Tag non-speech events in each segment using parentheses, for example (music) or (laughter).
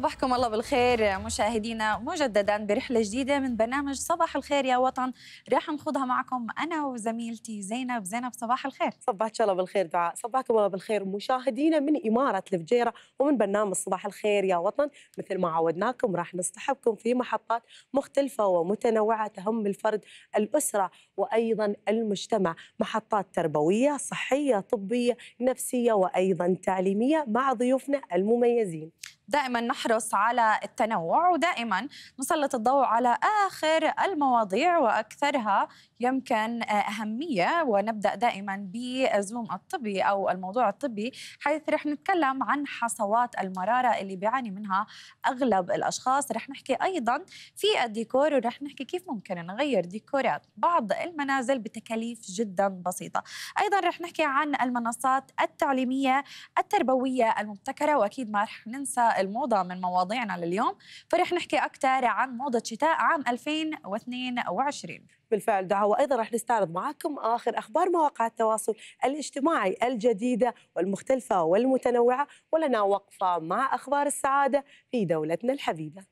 صباحكم الله بالخير مشاهدينا مجددا برحلة جديدة من برنامج صباح الخير يا وطن راح نخوضها معكم أنا وزميلتي زينب زينب صباح الخير صباحك الله بالخير دعاء صباحكم الله بالخير مشاهدينا من إمارة الفجيرة ومن برنامج صباح الخير يا وطن مثل ما عودناكم راح نصطحبكم في محطات مختلفة ومتنوعة تهم الفرد الأسرة وأيضا المجتمع محطات تربوية صحية طبية نفسية وأيضا تعليمية مع ضيوفنا المميزين دائما نحرص على التنوع ودائما نسلط الضوء على آخر المواضيع وأكثرها يمكن أهمية ونبدأ دائما بزوم الطبي أو الموضوع الطبي حيث رح نتكلم عن حصوات المرارة اللي بيعاني منها أغلب الأشخاص رح نحكي أيضا في الديكور ورح نحكي كيف ممكن نغير ديكورات بعض المنازل بتكاليف جدا بسيطة أيضا رح نحكي عن المنصات التعليمية التربوية المبتكرة وأكيد ما رح ننسى الموضة من مواضيعنا لليوم فرح نحكي أكثر عن موضة شتاء عام 2022 بالفعل دعوة وايضا رح نستعرض معكم اخر اخبار مواقع التواصل الاجتماعي الجديده والمختلفه والمتنوعه ولنا وقفه مع اخبار السعاده في دولتنا الحبيبه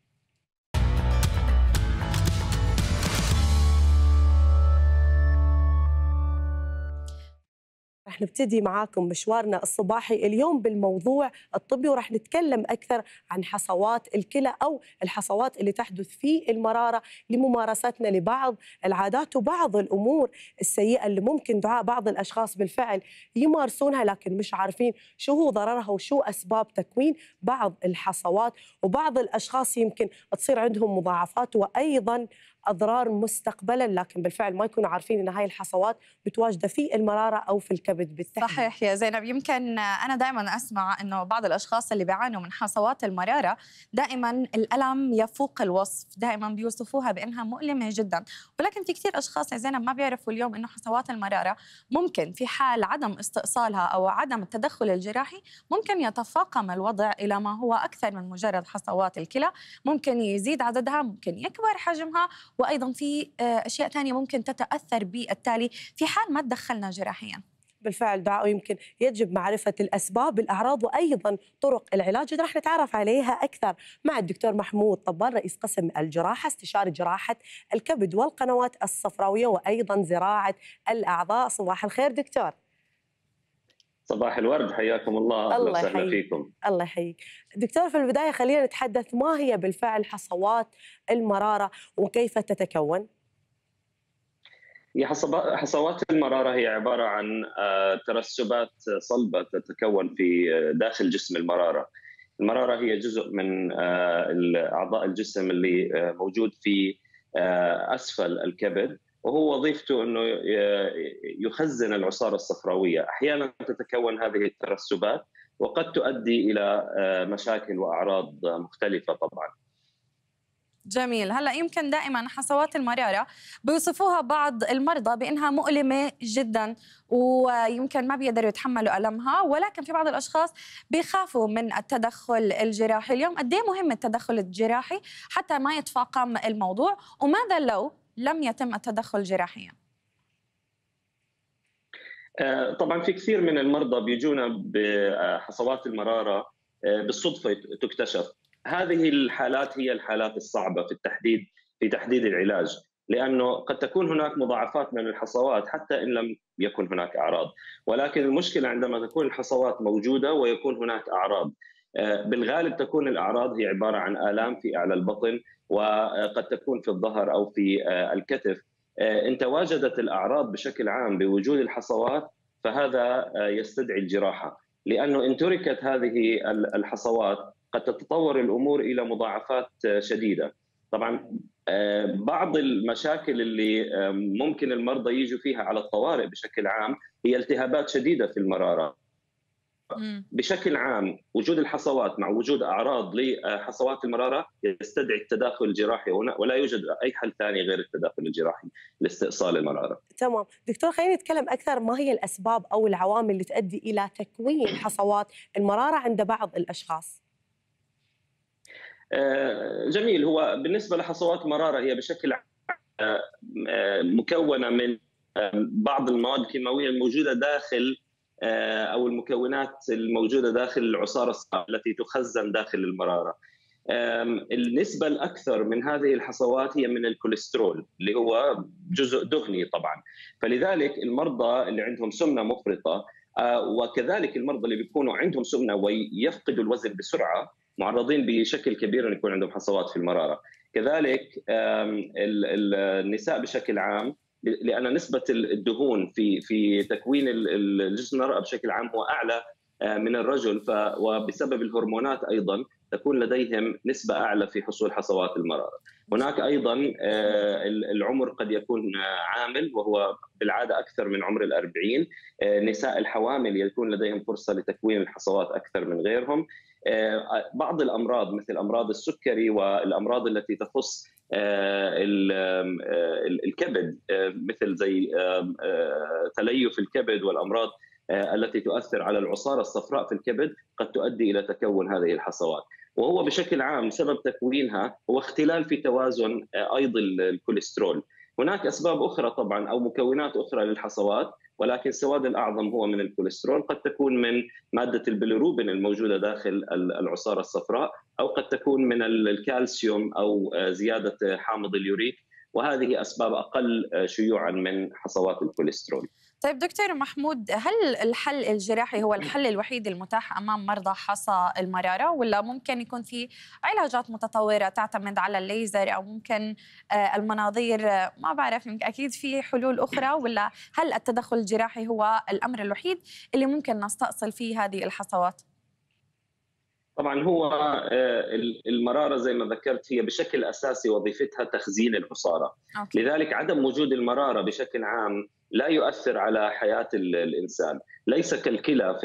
رح نبتدي معاكم مشوارنا الصباحي اليوم بالموضوع الطبي ورح نتكلم أكثر عن حصوات الكلى أو الحصوات اللي تحدث في المرارة لممارستنا لبعض العادات وبعض الأمور السيئة اللي ممكن دعاء بعض الأشخاص بالفعل يمارسونها لكن مش عارفين شو هو ضررها وشو أسباب تكوين بعض الحصوات وبعض الأشخاص يمكن تصير عندهم مضاعفات وأيضا اضرار مستقبلا لكن بالفعل ما يكونوا عارفين ان هاي الحصوات متواجده في المراره او في الكبد بالتحديد صحيح يا زينب يمكن انا دائما اسمع انه بعض الاشخاص اللي بيعانوا من حصوات المراره دائما الالم يفوق الوصف دائما بيوصفوها بانها مؤلمه جدا ولكن في كثير اشخاص يا زينب ما بيعرفوا اليوم انه حصوات المراره ممكن في حال عدم استئصالها او عدم التدخل الجراحي ممكن يتفاقم الوضع الى ما هو اكثر من مجرد حصوات الكلى ممكن يزيد عددها ممكن يكبر حجمها وايضا في آه، اشياء ثانيه ممكن تتاثر بالتالي في حال ما تدخلنا جراحيا بالفعل دعاء يمكن يجب معرفة الأسباب الأعراض وأيضا طرق العلاج راح نتعرف عليها أكثر مع الدكتور محمود طبال رئيس قسم الجراحة استشاري جراحة الكبد والقنوات الصفراوية وأيضا زراعة الأعضاء صباح الخير دكتور صباح الورد حياكم الله اهلا وسهلا فيكم الله يحييك دكتور في البدايه خلينا نتحدث ما هي بالفعل حصوات المراره وكيف تتكون هي حصوات المراره هي عباره عن آه، ترسبات صلبه تتكون في آه، داخل جسم المراره المراره هي جزء من آه، اعضاء الجسم اللي موجود في اسفل الكبد وهو وظيفته انه يخزن العصاره الصفراويه، احيانا تتكون هذه الترسبات وقد تؤدي الى آه، مشاكل واعراض مختلفه طبعا. جميل هلا يمكن دائما حصوات المراره بيوصفوها بعض المرضى بانها مؤلمه جدا ويمكن ما بيقدروا يتحملوا المها ولكن في بعض الاشخاص بيخافوا من التدخل الجراحي اليوم قد إيه مهم التدخل الجراحي حتى ما يتفاقم الموضوع وماذا لو لم يتم التدخل جراحيا آه، طبعا في كثير من المرضى بيجونا بحصوات المراره آه، بالصدفه تكتشف هذه الحالات هي الحالات الصعبه في التحديد في تحديد العلاج لانه قد تكون هناك مضاعفات من الحصوات حتى ان لم يكن هناك اعراض ولكن المشكله عندما تكون الحصوات موجوده ويكون هناك اعراض آه، بالغالب تكون الاعراض هي عباره عن الام في اعلى البطن وقد تكون في الظهر او في آه، الكتف آه، ان تواجدت الاعراض بشكل عام بوجود الحصوات فهذا آه، يستدعي الجراحه لانه ان تركت هذه الحصوات قد تتطور الامور الى مضاعفات شديده طبعا بعض المشاكل اللي ممكن المرضى يجوا فيها على الطوارئ بشكل عام هي التهابات شديده في المراره بشكل عام وجود الحصوات مع وجود اعراض لحصوات المراره يستدعي التداخل الجراحي هنا ولا يوجد اي حل ثاني غير التداخل الجراحي لاستئصال المراره. تمام، دكتور خلينا نتكلم اكثر ما هي الاسباب او العوامل اللي تؤدي الى تكوين حصوات المراره عند بعض الاشخاص؟ آه، جميل هو بالنسبه لحصوات المراره هي بشكل آه، آه، مكونه من بعض المواد الكيماويه الموجوده داخل آه، او المكونات الموجوده داخل العصاره التي تخزن داخل المراره. النسبه الاكثر من هذه الحصوات هي من الكوليسترول اللي هو جزء دهني طبعا فلذلك المرضى اللي عندهم سمنه مفرطه آه، وكذلك المرضى اللي بيكونوا عندهم سمنه ويفقدوا الوزن بسرعه معرضين بشكل كبير ان يكون عندهم حصوات في المراره كذلك النساء بشكل عام لان نسبه الدهون في في تكوين الجسم المراه بشكل عام هو اعلى آه، من الرجل ف وبسبب الهرمونات ايضا تكون لديهم نسبه اعلى في حصول حصوات المراره. هناك ايضا آه، العمر قد يكون آه، عامل وهو بالعاده اكثر من عمر الأربعين نساء الحوامل يكون لديهم فرصه لتكوين الحصوات اكثر من غيرهم. بعض الامراض مثل امراض السكري والامراض التي تخص آه، آه، الكبد آه، مثل زي تليف الكبد والامراض التي تؤثر على العصاره الصفراء في الكبد قد تؤدي الى تكون هذه الحصوات وهو بشكل عام سبب تكوينها هو اختلال في توازن ايض الكوليسترول هناك اسباب اخرى طبعا او مكونات اخرى للحصوات ولكن السواد الاعظم هو من الكوليسترول قد تكون من ماده البليروبين الموجوده داخل العصاره الصفراء او قد تكون من الكالسيوم او آه، زياده حامض اليوريك وهذه اسباب اقل آه، شيوعا من حصوات الكوليسترول طيب دكتور محمود هل الحل الجراحي هو الحل الوحيد المتاح امام مرضى حصى المراره ولا ممكن يكون في علاجات متطوره تعتمد على الليزر او ممكن آه، المناظير ما بعرف اكيد في حلول اخرى ولا هل التدخل الجراحي هو الامر الوحيد اللي ممكن نستأصل فيه هذه الحصوات؟ طبعا هو آه، المراره زي ما ذكرت هي بشكل اساسي وظيفتها تخزين العصاره أوكي. لذلك عدم وجود المراره بشكل عام لا يؤثر على حياه الانسان ليس كالكلى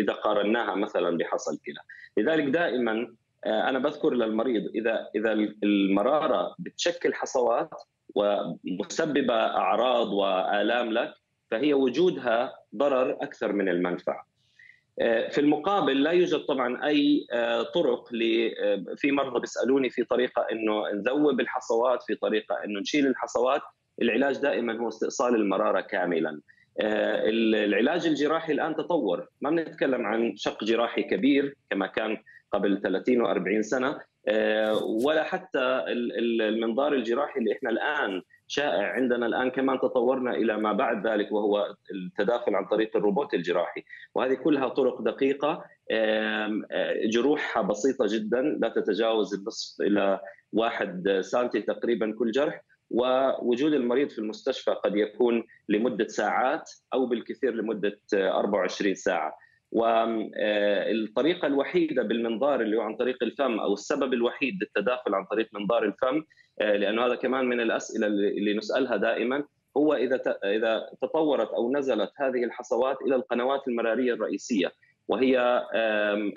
اذا قارناها مثلا بحصى الكلى لذلك دائما آه، انا بذكر للمريض اذا اذا المراره بتشكل حصوات ومسببه اعراض والام لك فهي وجودها ضرر اكثر من المنفعه آه، في المقابل لا يوجد طبعا اي آه، طرق آه، في مرضى بيسالوني في طريقه انه نذوب الحصوات في طريقه انه نشيل الحصوات العلاج دائما هو استئصال المراره كاملا العلاج الجراحي الان تطور ما بنتكلم عن شق جراحي كبير كما كان قبل 30 و40 سنه ولا حتى المنظار الجراحي اللي احنا الان شائع عندنا الان كمان تطورنا الى ما بعد ذلك وهو التداخل عن طريق الروبوت الجراحي وهذه كلها طرق دقيقه جروحها بسيطه جدا لا تتجاوز النصف الى واحد سنتي تقريبا كل جرح ووجود المريض في المستشفى قد يكون لمده ساعات او بالكثير لمده 24 ساعه والطريقة آه، الوحيدة بالمنظار اللي هو عن طريق الفم أو السبب الوحيد للتداخل عن طريق منظار الفم آه، لأنه هذا كمان من الأسئلة اللي نسألها دائما هو إذا إذا تطورت أو نزلت هذه الحصوات إلى القنوات المرارية الرئيسية وهي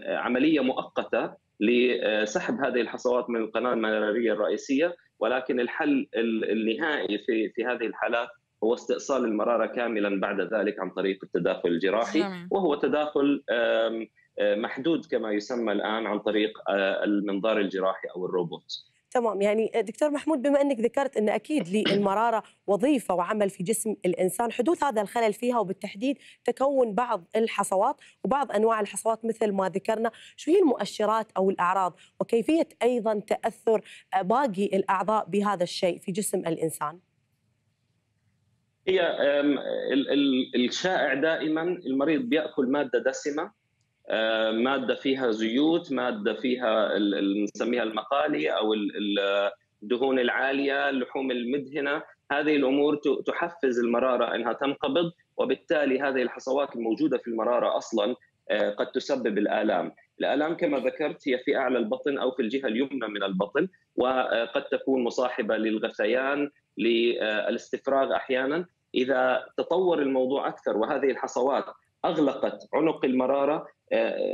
عملية مؤقتة لسحب هذه الحصوات من القناة المرارية الرئيسية ولكن الحل النهائي في في هذه الحالات هو استئصال المراره كاملا بعد ذلك عن طريق التداخل الجراحي وهو تداخل آه، محدود كما يسمى الان عن طريق آه، المنظار الجراحي او الروبوت. تمام يعني آه، دكتور محمود بما انك ذكرت ان اكيد للمراره وظيفه وعمل في جسم الانسان حدوث هذا الخلل فيها وبالتحديد تكون بعض الحصوات وبعض انواع الحصوات مثل ما ذكرنا شو هي المؤشرات او الاعراض وكيفيه ايضا تاثر باقي الاعضاء بهذا الشيء في جسم الانسان هي الشائع دائما المريض بياكل ماده دسمه آه، ماده فيها زيوت ماده فيها نسميها المقالي او الدهون العاليه اللحوم المدهنه هذه الامور تحفز المراره انها تنقبض وبالتالي هذه الحصوات الموجوده في المراره اصلا آه، قد تسبب الالام الالام كما ذكرت هي في اعلى البطن او في الجهه اليمنى من البطن وقد تكون مصاحبه للغثيان للاستفراغ احيانا اذا تطور الموضوع اكثر وهذه الحصوات اغلقت عنق المراره آه،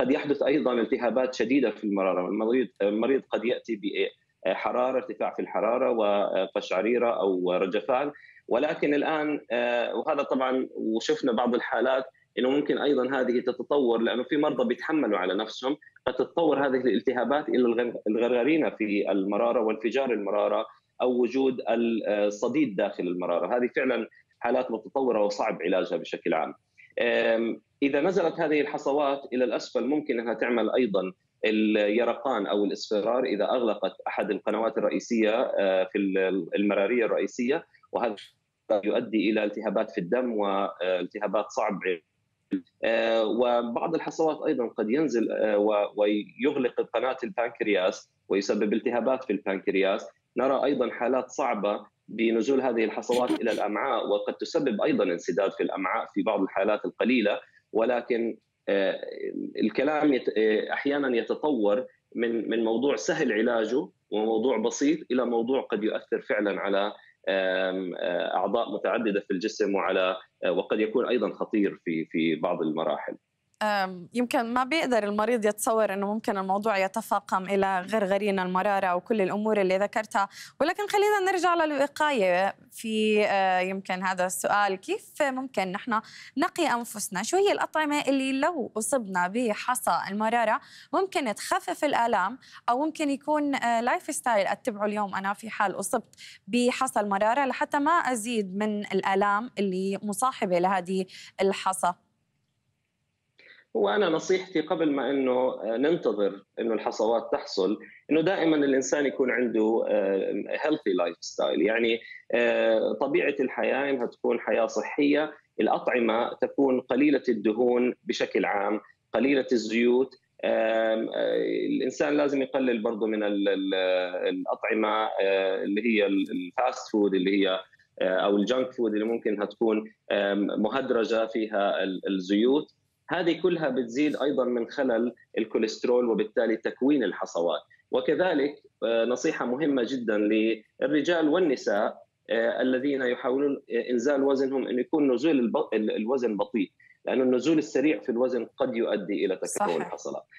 قد يحدث ايضا التهابات شديده في المراره المريض المريض قد ياتي بحراره ارتفاع في الحراره وقشعريره او رجفان ولكن الان آه، وهذا طبعا وشفنا بعض الحالات انه ممكن ايضا هذه تتطور لانه في مرضى بيتحملوا على نفسهم فتتطور هذه الالتهابات الى الغرغرينا في المراره وانفجار المراره او وجود الصديد داخل المراره، هذه فعلا حالات متطوره وصعب علاجها بشكل عام. اذا نزلت هذه الحصوات الى الاسفل ممكن انها تعمل ايضا اليرقان او الاصفرار اذا اغلقت احد القنوات الرئيسيه أه، في المراريه الرئيسيه وهذا يؤدي الى التهابات في الدم والتهابات صعب أه، وبعض الحصوات ايضا قد ينزل أه، ويغلق قناه البنكرياس ويسبب التهابات في البنكرياس نرى ايضا حالات صعبه بنزول هذه الحصوات الى الامعاء وقد تسبب ايضا انسداد في الامعاء في بعض الحالات القليله ولكن آه، الكلام آه، احيانا يتطور من من موضوع سهل علاجه وموضوع بسيط الى موضوع قد يؤثر فعلا على آه، اعضاء متعدده في الجسم وعلى وقد يكون ايضا خطير في في بعض المراحل. يمكن ما بيقدر المريض يتصور انه ممكن الموضوع يتفاقم الى غرغرينا المراره وكل الامور اللي ذكرتها ولكن خلينا نرجع للوقايه في أه، يمكن هذا السؤال كيف ممكن نحن نقي انفسنا شو هي الاطعمه اللي لو اصبنا بحصى المراره ممكن تخفف الالام او ممكن يكون لايف أه، ستايل اتبعه اليوم انا في حال اصبت بحصى المراره لحتى ما ازيد من الالام اللي مصاحبه لهذه الحصى هو انا نصيحتي قبل ما انه آه، ننتظر انه الحصوات تحصل انه دائما الانسان يكون عنده هيلثي لايف ستايل يعني آه، طبيعه الحياه انها تكون حياه صحيه الاطعمه تكون قليله الدهون بشكل عام قليله الزيوت آه، الانسان لازم يقلل برضه من الاطعمه اللي هي الفاست فود اللي هي او الجنك فود اللي ممكن تكون مهدرجه فيها الزيوت هذه كلها بتزيد ايضا من خلل الكوليسترول وبالتالي تكوين الحصوات وكذلك آه، نصيحه مهمه جدا للرجال والنساء آه، الذين يحاولون آه، انزال وزنهم انه يكون نزول الوزن بطيء لأن النزول السريع في الوزن قد يؤدي إلى تكون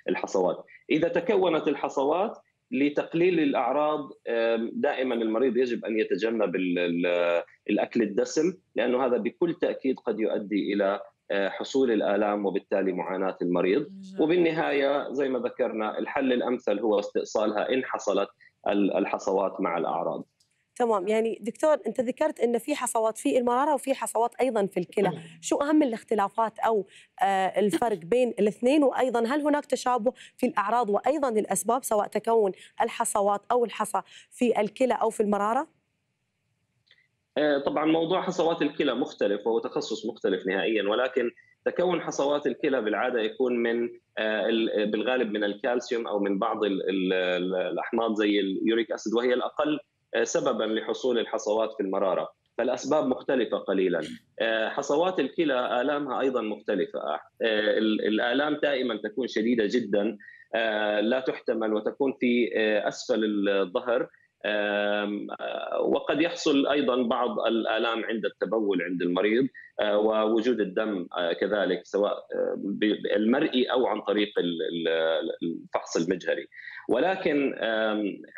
الحصوات إذا تكونت الحصوات لتقليل الأعراض دائما المريض يجب أن يتجنب الأكل الدسم لأنه هذا بكل تأكيد قد يؤدي إلى آه، حصول الالام وبالتالي معاناه المريض وبالنهايه زي ما ذكرنا الحل الامثل هو استئصالها ان حصلت الحصوات مع الاعراض تمام يعني دكتور انت ذكرت ان في حصوات في المراره وفي حصوات ايضا في الكلى شو اهم الاختلافات او آه، الفرق بين الاثنين وايضا هل هناك تشابه في الاعراض وايضا الاسباب سواء تكون الحصوات او الحصى في الكلى او في المراره آه، طبعا موضوع حصوات الكلى مختلف وهو تخصص مختلف نهائيا ولكن تكون حصوات الكلى بالعاده يكون من آه، بالغالب من الكالسيوم او من بعض الاحماض زي اليوريك اسيد وهي الاقل آه، سببا لحصول الحصوات في المراره فالاسباب مختلفه قليلا حصوات الكلى الامها ايضا مختلفه الالام دائما تكون شديده جدا لا تحتمل وتكون في اسفل الظهر آه، وقد يحصل ايضا بعض الالام عند التبول عند المريض آه، ووجود الدم آه، كذلك سواء المرئي او عن طريق الفحص المجهري ولكن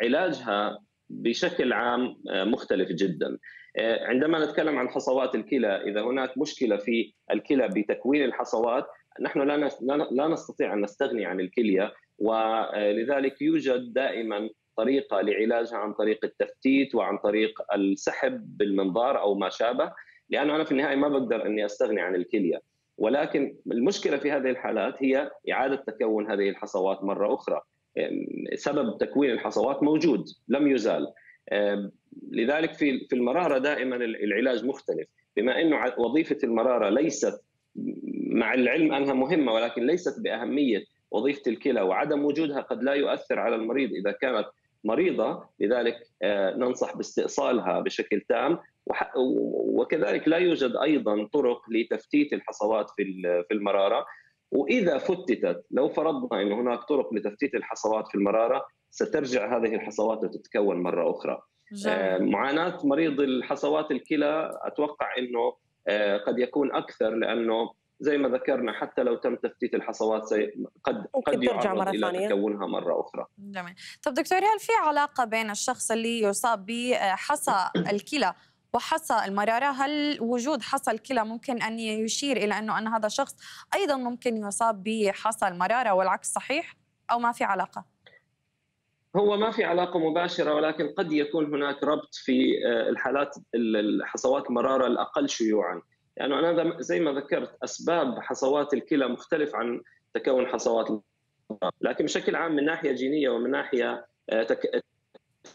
علاجها بشكل عام مختلف جدا عندما نتكلم عن حصوات الكلى اذا هناك مشكله في الكلى بتكوين الحصوات نحن لا لا نستطيع ان نستغني عن الكليه ولذلك يوجد دائما طريقه لعلاجها عن طريق التفتيت وعن طريق السحب بالمنظار او ما شابه لانه انا في النهايه ما بقدر اني استغني عن الكليه ولكن المشكله في هذه الحالات هي اعاده تكون هذه الحصوات مره اخرى سبب تكوين الحصوات موجود لم يزال لذلك في في المراره دائما العلاج مختلف بما انه وظيفه المراره ليست مع العلم انها مهمه ولكن ليست باهميه وظيفه الكلى وعدم وجودها قد لا يؤثر على المريض اذا كانت مريضه لذلك آه، ننصح باستئصالها بشكل تام وكذلك لا يوجد ايضا طرق لتفتيت الحصوات في في المراره واذا فتتت لو فرضنا ان هناك طرق لتفتيت الحصوات في المراره سترجع هذه الحصوات وتتكون مره اخرى آه، جميل. معاناه مريض الحصوات الكلى اتوقع انه آه، قد يكون اكثر لانه زي ما ذكرنا حتى لو تم تفتيت الحصوات سي... قد قد ترجع مرة إلى ثانية. تكونها مرة أخرى جميل طب دكتور هل في علاقة بين الشخص اللي يصاب بحصى الكلى وحصى المرارة هل وجود حصى الكلى ممكن أن يشير إلى أنه أن هذا الشخص أيضا ممكن يصاب بحصى المرارة والعكس صحيح أو ما في علاقة؟ هو ما في علاقة مباشرة ولكن قد يكون هناك ربط في آه، الحالات الحصوات المرارة الأقل شيوعاً لانه يعني انا زي ما ذكرت اسباب حصوات الكلى مختلف عن تكون حصوات لكن بشكل عام من ناحيه جينيه ومن ناحيه آه،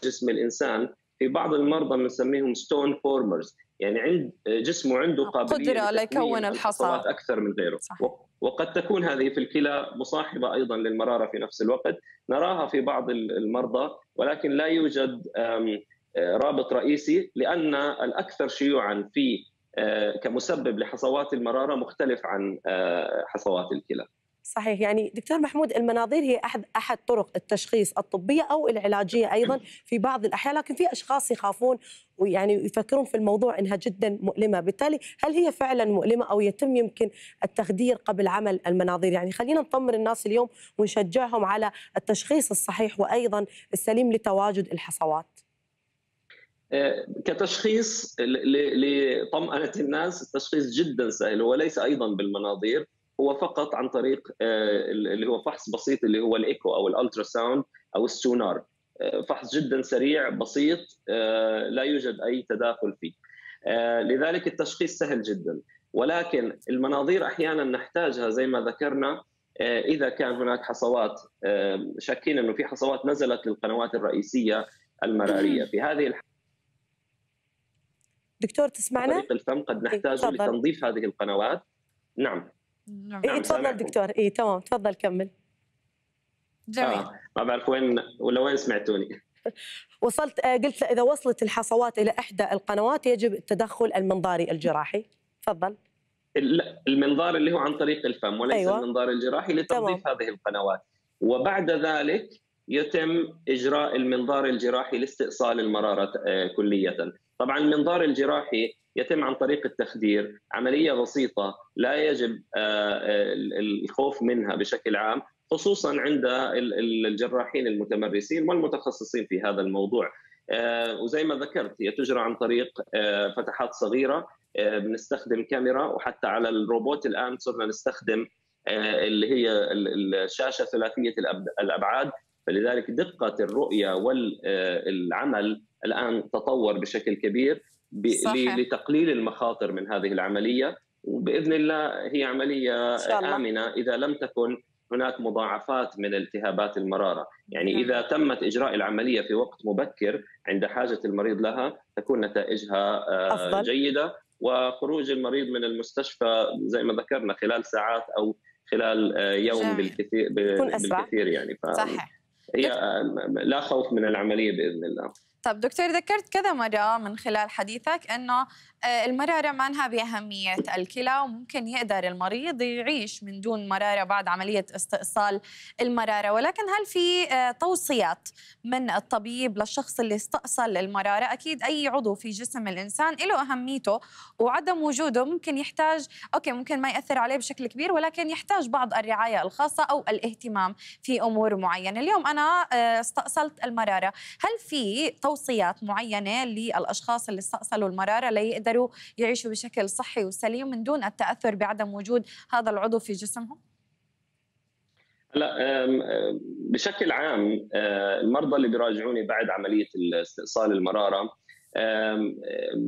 جسم الانسان في بعض المرضى بنسميهم ستون فورمرز يعني عند جسمه عنده قابليه قدره ليكون الحصوات اكثر من غيره صح. وقد تكون هذه في الكلى مصاحبه ايضا للمراره في نفس الوقت نراها في بعض المرضى ولكن لا يوجد آه، رابط رئيسي لان الاكثر شيوعا في آه، كمسبب لحصوات المراره مختلف عن آه، حصوات الكلى. صحيح يعني دكتور محمود المناظير هي احد احد طرق التشخيص الطبيه او العلاجيه ايضا في بعض الاحيان لكن في اشخاص يخافون ويعني يفكرون في الموضوع انها جدا مؤلمه بالتالي هل هي فعلا مؤلمه او يتم يمكن التخدير قبل عمل المناظير يعني خلينا نطمن الناس اليوم ونشجعهم على التشخيص الصحيح وايضا السليم لتواجد الحصوات كتشخيص لطمأنة الناس التشخيص جدا سهل هو ليس أيضا بالمناظير هو فقط عن طريق آه، اللي هو فحص بسيط اللي هو الايكو او الالترا ساوند او السونار آه، فحص جدا سريع بسيط آه، لا يوجد اي تداخل فيه لذلك التشخيص سهل جدا ولكن المناظير احيانا نحتاجها زي ما ذكرنا اذا كان هناك حصوات شاكين انه في حصوات نزلت للقنوات الرئيسيه المراريه في هذه الحالة دكتور تسمعنا؟ طريق الفم قد إيه، نحتاجه إيه لتنظيف هذه القنوات نعم نعم إيه نعم، تفضل دكتور اي تمام تفضل كمل جميل آه. ما بعرف وين ولا وين سمعتوني (laughs) وصلت آه، قلت اذا وصلت الحصوات الى احدى القنوات يجب التدخل المنظاري الجراحي تفضل المنظار اللي هو عن طريق الفم وليس أيوة. المنظار الجراحي لتنظيف هذه القنوات وبعد ذلك يتم اجراء المنظار الجراحي لاستئصال المراره آه، كليه طبعا المنظار الجراحي يتم عن طريق التخدير عملية بسيطة لا يجب آه، آه، الخوف منها بشكل عام خصوصا عند الجراحين المتمرسين والمتخصصين في هذا الموضوع آه، وزي ما ذكرت هي تجرى عن طريق فتحات صغيرة بنستخدم كاميرا وحتى على الروبوت الآن صرنا نستخدم اللي هي الشاشة ثلاثية الأبعاد فلذلك دقة الرؤية والعمل آه، الآن تطور بشكل كبير صحيح. لتقليل المخاطر من هذه العملية وبإذن الله هي عملية الله. آمنة إذا لم تكن هناك مضاعفات من التهابات المرارة يعني نعم. إذا تمت إجراء العملية في وقت مبكر عند حاجة المريض لها تكون نتائجها آه، أفضل. جيدة وخروج المريض من المستشفى زي ما ذكرنا خلال ساعات أو خلال آه، يوم بالكثير, بالكثير يعني ف... صحيح هي آه، لا خوف من العمليه باذن الله طب دكتور ذكرت كذا مرة من خلال حديثك أنه آه، المرارة مانها بأهمية الكلى وممكن يقدر المريض يعيش من دون مرارة بعد عملية استئصال المرارة ولكن هل في آه، توصيات من الطبيب للشخص اللي استأصل المرارة أكيد أي عضو في جسم الإنسان له أهميته وعدم وجوده ممكن يحتاج أوكي ممكن ما يأثر عليه بشكل كبير ولكن يحتاج بعض الرعاية الخاصة أو الاهتمام في أمور معينة اليوم أنا آه، استأصلت المرارة هل في توصيات معينه للاشخاص اللي استأصلوا المراره ليقدروا يعيشوا بشكل صحي وسليم من دون التاثر بعدم وجود هذا العضو في جسمهم؟ هلا بشكل عام آه، المرضى اللي بيراجعوني بعد عمليه استئصال المراره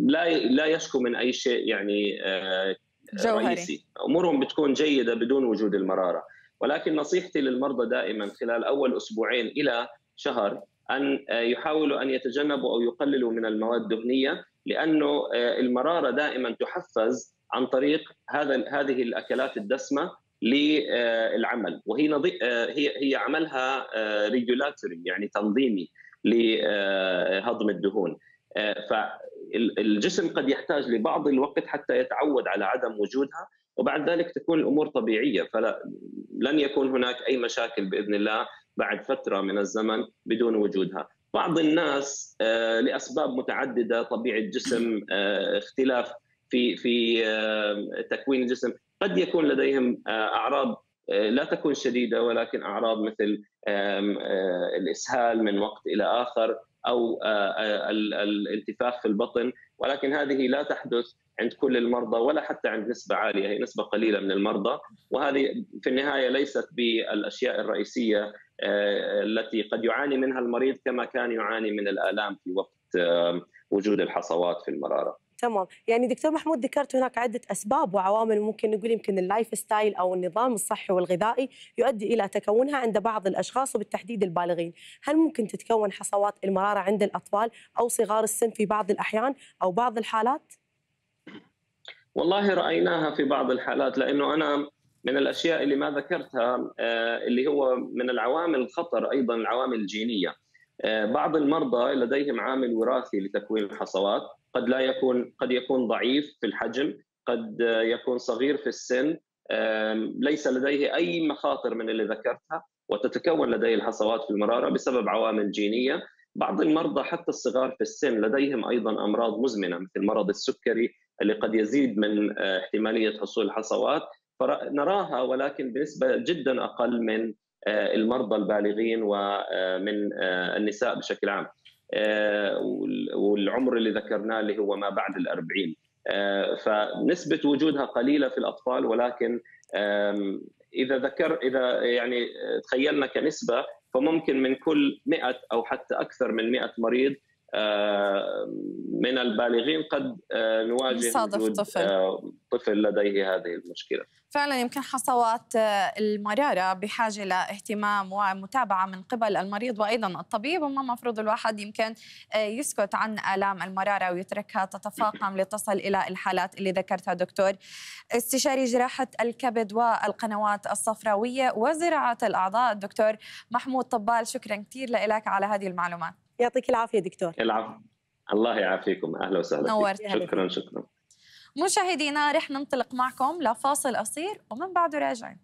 لا لا يشكو من اي شيء يعني آه، جوهري. رئيسي امورهم بتكون جيده بدون وجود المراره ولكن نصيحتي للمرضى دائما خلال اول اسبوعين الى شهر ان آه، يحاولوا ان يتجنبوا او يقللوا من المواد الدهنيه لانه آه، المراره دائما تحفز عن طريق هذا هذه الاكلات الدسمه للعمل آه، وهي نظي... هي هي عملها ريجولاتوري يعني تنظيمي لهضم الدهون فالجسم قد يحتاج لبعض الوقت حتى يتعود على عدم وجودها وبعد ذلك تكون الامور طبيعيه فلن يكون هناك اي مشاكل باذن الله بعد فتره من الزمن بدون وجودها بعض الناس آه، لاسباب متعدده طبيعه جسم آه، اختلاف في في آه، تكوين الجسم قد يكون لديهم اعراض لا تكون شديده ولكن اعراض مثل الاسهال من وقت الى اخر او الانتفاخ في البطن ولكن هذه لا تحدث عند كل المرضى ولا حتى عند نسبه عاليه هي نسبه قليله من المرضى وهذه في النهايه ليست بالاشياء الرئيسيه آه، التي قد يعاني منها المريض كما كان يعاني من الآلام في وقت وجود الحصوات في المرارة تمام يعني دكتور محمود ذكرت هناك عدة أسباب وعوامل ممكن نقول يمكن اللايف ستايل أو النظام الصحي والغذائي يؤدي إلى تكونها عند بعض الأشخاص وبالتحديد البالغين هل ممكن تتكون حصوات المرارة عند الأطفال أو صغار السن في بعض الأحيان أو بعض الحالات؟ والله رأيناها في بعض الحالات لأنه أنا من الاشياء اللي ما ذكرتها آه، اللي هو من العوامل الخطر ايضا العوامل الجينيه آه، بعض المرضى لديهم عامل وراثي لتكوين الحصوات قد لا يكون قد يكون ضعيف في الحجم قد يكون صغير في السن ليس لديه اي مخاطر من اللي ذكرتها وتتكون لديه الحصوات في المراره بسبب عوامل جينيه بعض المرضى حتى الصغار في السن لديهم ايضا امراض مزمنه مثل مرض السكري اللي قد يزيد من آه، احتماليه حصول الحصوات نراها ولكن بنسبه جدا اقل من آه، المرضى البالغين ومن آه، آه، النساء بشكل عام والعمر اللي ذكرناه اللي هو ما بعد الأربعين فنسبة وجودها قليلة في الأطفال ولكن إذا ذكر إذا يعني تخيلنا كنسبة فممكن من كل 100 أو حتى أكثر من 100 مريض آه، من البالغين قد آه، نواجه صادف آه، طفل. طفل لديه هذه المشكلة فعلا يمكن حصوات المرارة بحاجة لاهتمام ومتابعة من قبل المريض وأيضا الطبيب وما مفروض الواحد يمكن يسكت عن آلام المرارة ويتركها تتفاقم (laughs) لتصل إلى الحالات اللي ذكرتها دكتور استشاري جراحة الكبد والقنوات الصفراوية وزراعة الأعضاء الدكتور محمود طبال شكرا كثير لك على هذه المعلومات يعطيك العافيه دكتور العفو الله يعافيكم اهلا وسهلا نورت شكرا شكرا مشاهدينا رح ننطلق معكم لفاصل قصير ومن بعده راجعين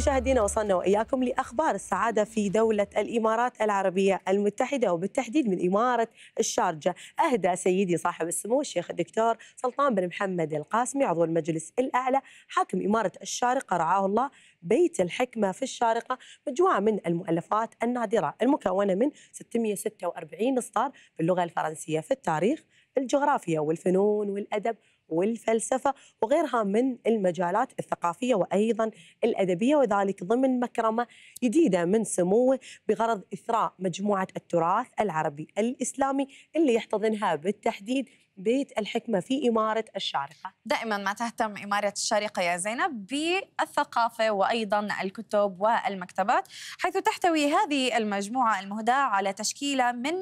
مشاهدينا وصلنا واياكم لاخبار السعاده في دوله الامارات العربيه المتحده وبالتحديد من اماره الشارجه، اهدى سيدي صاحب السمو الشيخ الدكتور سلطان بن محمد القاسمي عضو المجلس الاعلى حاكم اماره الشارقه رعاه الله بيت الحكمه في الشارقه مجموعه من المؤلفات النادره المكونه من 646 اصدار باللغه الفرنسيه في التاريخ الجغرافيا والفنون والادب والفلسفة وغيرها من المجالات الثقافية وأيضا الأدبية وذلك ضمن مكرمة جديدة من سموه بغرض إثراء مجموعة التراث العربي الإسلامي اللي يحتضنها بالتحديد بيت الحكمة في إمارة الشارقة دائما ما تهتم إمارة الشارقة يا زينب بالثقافة وأيضا الكتب والمكتبات حيث تحتوي هذه المجموعة المهداة على تشكيلة من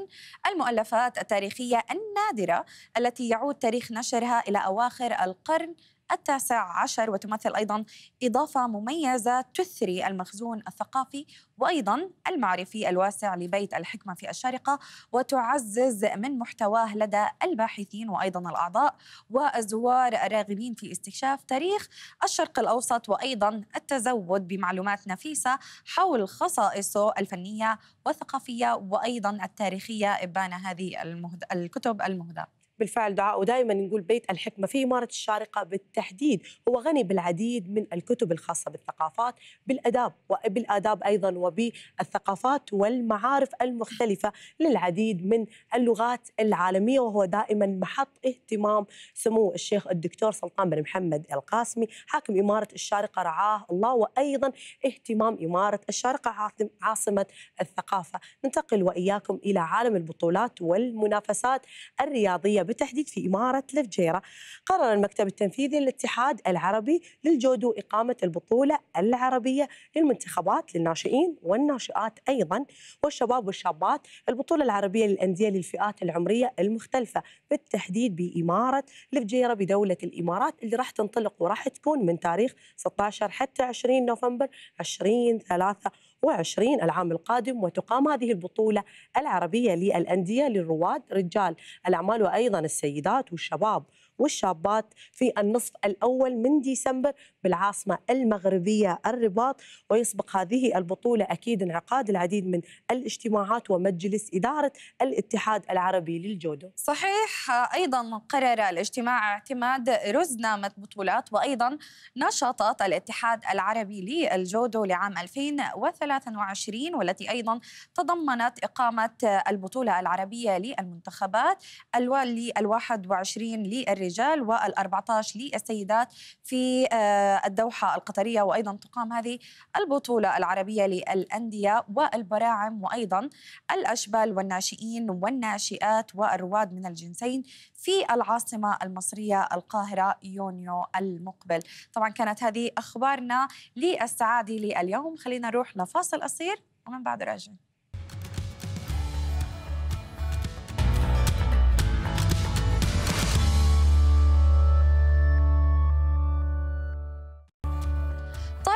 المؤلفات التاريخية النادرة التي يعود تاريخ نشرها إلى أواخر القرن التاسع عشر وتمثل أيضا إضافة مميزة تثري المخزون الثقافي وأيضا المعرفي الواسع لبيت الحكمة في الشارقة وتعزز من محتواه لدى الباحثين وأيضا الأعضاء والزوار الراغبين في استكشاف تاريخ الشرق الأوسط وأيضا التزود بمعلومات نفيسة حول خصائصه الفنية والثقافية وأيضا التاريخية إبان هذه الكتب المهداة بالفعل دعاء ودائما نقول بيت الحكمة في إمارة الشارقة بالتحديد هو غني بالعديد من الكتب الخاصة بالثقافات بالأداب وبالآداب أيضا وبالثقافات والمعارف المختلفة للعديد من اللغات العالمية وهو دائما محط اهتمام سمو الشيخ الدكتور سلطان بن محمد القاسمي حاكم إمارة الشارقة رعاه الله وأيضا اهتمام إمارة الشارقة عاصمة الثقافة ننتقل وإياكم إلى عالم البطولات والمنافسات الرياضية بالتحديد في إمارة لفجيرة قرر المكتب التنفيذي للاتحاد العربي للجودو إقامة البطولة العربية للمنتخبات للناشئين والناشئات أيضا والشباب والشابات البطولة العربية للأندية للفئات العمرية المختلفة بالتحديد بإمارة لفجيرة بدولة الإمارات اللي راح تنطلق وراح تكون من تاريخ 16 حتى 20 نوفمبر 2023 2020 العام القادم وتقام هذه البطولة العربية للأندية للرواد رجال الأعمال وأيضا السيدات والشباب والشابات في النصف الأول من ديسمبر بالعاصمة المغربية الرباط ويسبق هذه البطولة أكيد انعقاد العديد من الاجتماعات ومجلس إدارة الاتحاد العربي للجودو صحيح أيضا قرر الاجتماع اعتماد رزنامة بطولات وأيضا نشاطات الاتحاد العربي للجودو لعام 2023 والتي أيضا تضمنت إقامة البطولة العربية للمنتخبات الوالي الواحد 21 للرجال للرجال وال14 للسيدات في آه، الدوحة القطرية وأيضا تقام هذه البطولة العربية للأندية والبراعم وأيضا الأشبال والناشئين والناشئات والرواد من الجنسين في العاصمة المصرية القاهرة يونيو المقبل طبعا كانت هذه أخبارنا للسعادة لليوم خلينا نروح لفاصل قصير ومن بعد راجعين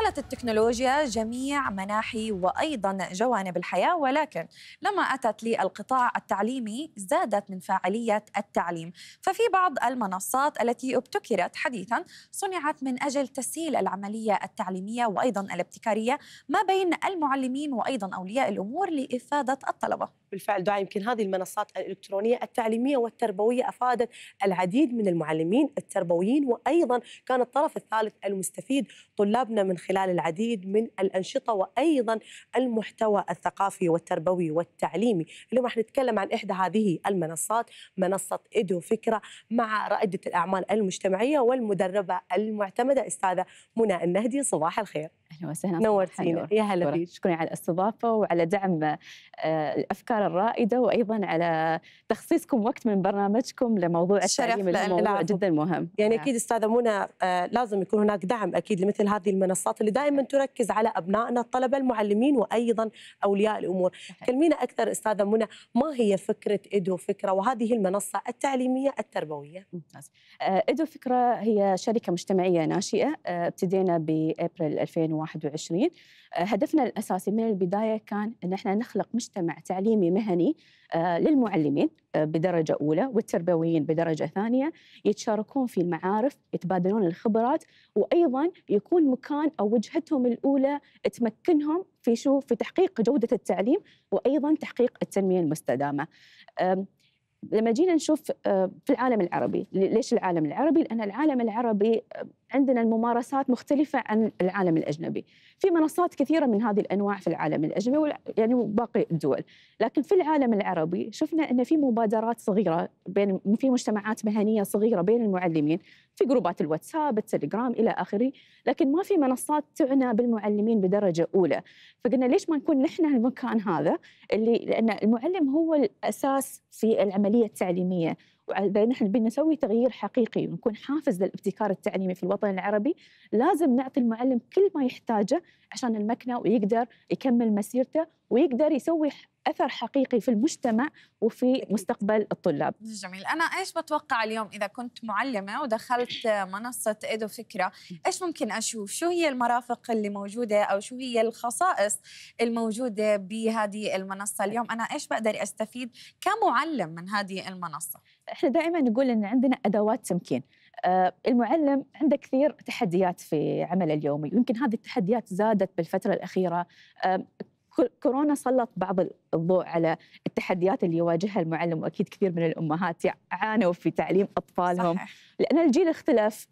استغلت التكنولوجيا جميع مناحي وايضا جوانب الحياه ولكن لما اتت للقطاع التعليمي زادت من فاعليه التعليم ففي بعض المنصات التي ابتكرت حديثا صنعت من اجل تسهيل العمليه التعليميه وايضا الابتكاريه ما بين المعلمين وايضا اولياء الامور لافاده الطلبه بالفعل دعاء يمكن هذه المنصات الإلكترونية التعليمية والتربوية أفادت العديد من المعلمين التربويين وأيضا كان الطرف الثالث المستفيد طلابنا من خلال العديد من الأنشطة وأيضا المحتوى الثقافي والتربوي والتعليمي اليوم راح نتكلم عن إحدى هذه المنصات منصة إدو فكرة مع رائدة الأعمال المجتمعية والمدربة المعتمدة أستاذة منى النهدي صباح الخير اهلا وسهلا نورتينا يا هلا فيك شكرا على الاستضافه وعلى دعم آه، الافكار الرائده وايضا على تخصيصكم وقت من برنامجكم لموضوع التعليم الموضوع جدا مهم يعني نعم. اكيد استاذه آه، منى لازم يكون هناك دعم اكيد لمثل هذه المنصات اللي دائما تركز على ابنائنا الطلبه المعلمين وايضا اولياء الامور كلمينا اكثر استاذه منى ما هي فكره ادو فكره وهذه المنصه التعليميه التربويه ممتاز آه، ادو فكره هي شركه مجتمعيه ناشئه ابتدينا بابريل 2000 2021 آه، هدفنا الأساسي من البداية كان أن احنا نخلق مجتمع تعليمي مهني آه، للمعلمين آه، بدرجة أولى والتربويين بدرجة ثانية يتشاركون في المعارف يتبادلون الخبرات وأيضا يكون مكان أو وجهتهم الأولى تمكنهم في شو في تحقيق جودة التعليم وأيضا تحقيق التنمية المستدامة لما جينا نشوف في العالم العربي ليش العالم العربي لأن العالم العربي عندنا الممارسات مختلفة عن العالم الأجنبي في منصات كثيرة من هذه الأنواع في العالم الأجنبي يعني وباقي الدول لكن في العالم العربي شفنا أن في مبادرات صغيرة بين في مجتمعات مهنية صغيرة بين المعلمين في جروبات الواتساب التليجرام إلى آخره لكن ما في منصات تعنى بالمعلمين بدرجة أولى فقلنا ليش ما نكون نحن المكان هذا اللي لأن المعلم هو الأساس في العملية التعليمية واذا نحن بنسوي تغيير حقيقي ونكون حافز للابتكار التعليمي في الوطن العربي لازم نعطي المعلم كل ما يحتاجه عشان المكنه ويقدر يكمل مسيرته ويقدر يسوي اثر حقيقي في المجتمع وفي مستقبل الطلاب. جميل، انا ايش بتوقع اليوم اذا كنت معلمه ودخلت منصه ايدو فكره، ايش ممكن اشوف؟ شو هي المرافق اللي موجوده او شو هي الخصائص الموجوده بهذه المنصه اليوم؟ انا ايش بقدر استفيد كمعلم من هذه المنصه؟ احنا دائما نقول ان عندنا ادوات تمكين آه، المعلم عنده كثير تحديات في عمله اليومي ويمكن هذه التحديات زادت بالفتره الاخيره آه، كورونا سلط بعض الضوء على التحديات اللي يواجهها المعلم واكيد كثير من الامهات عانوا في تعليم اطفالهم صحيح. لان الجيل اختلف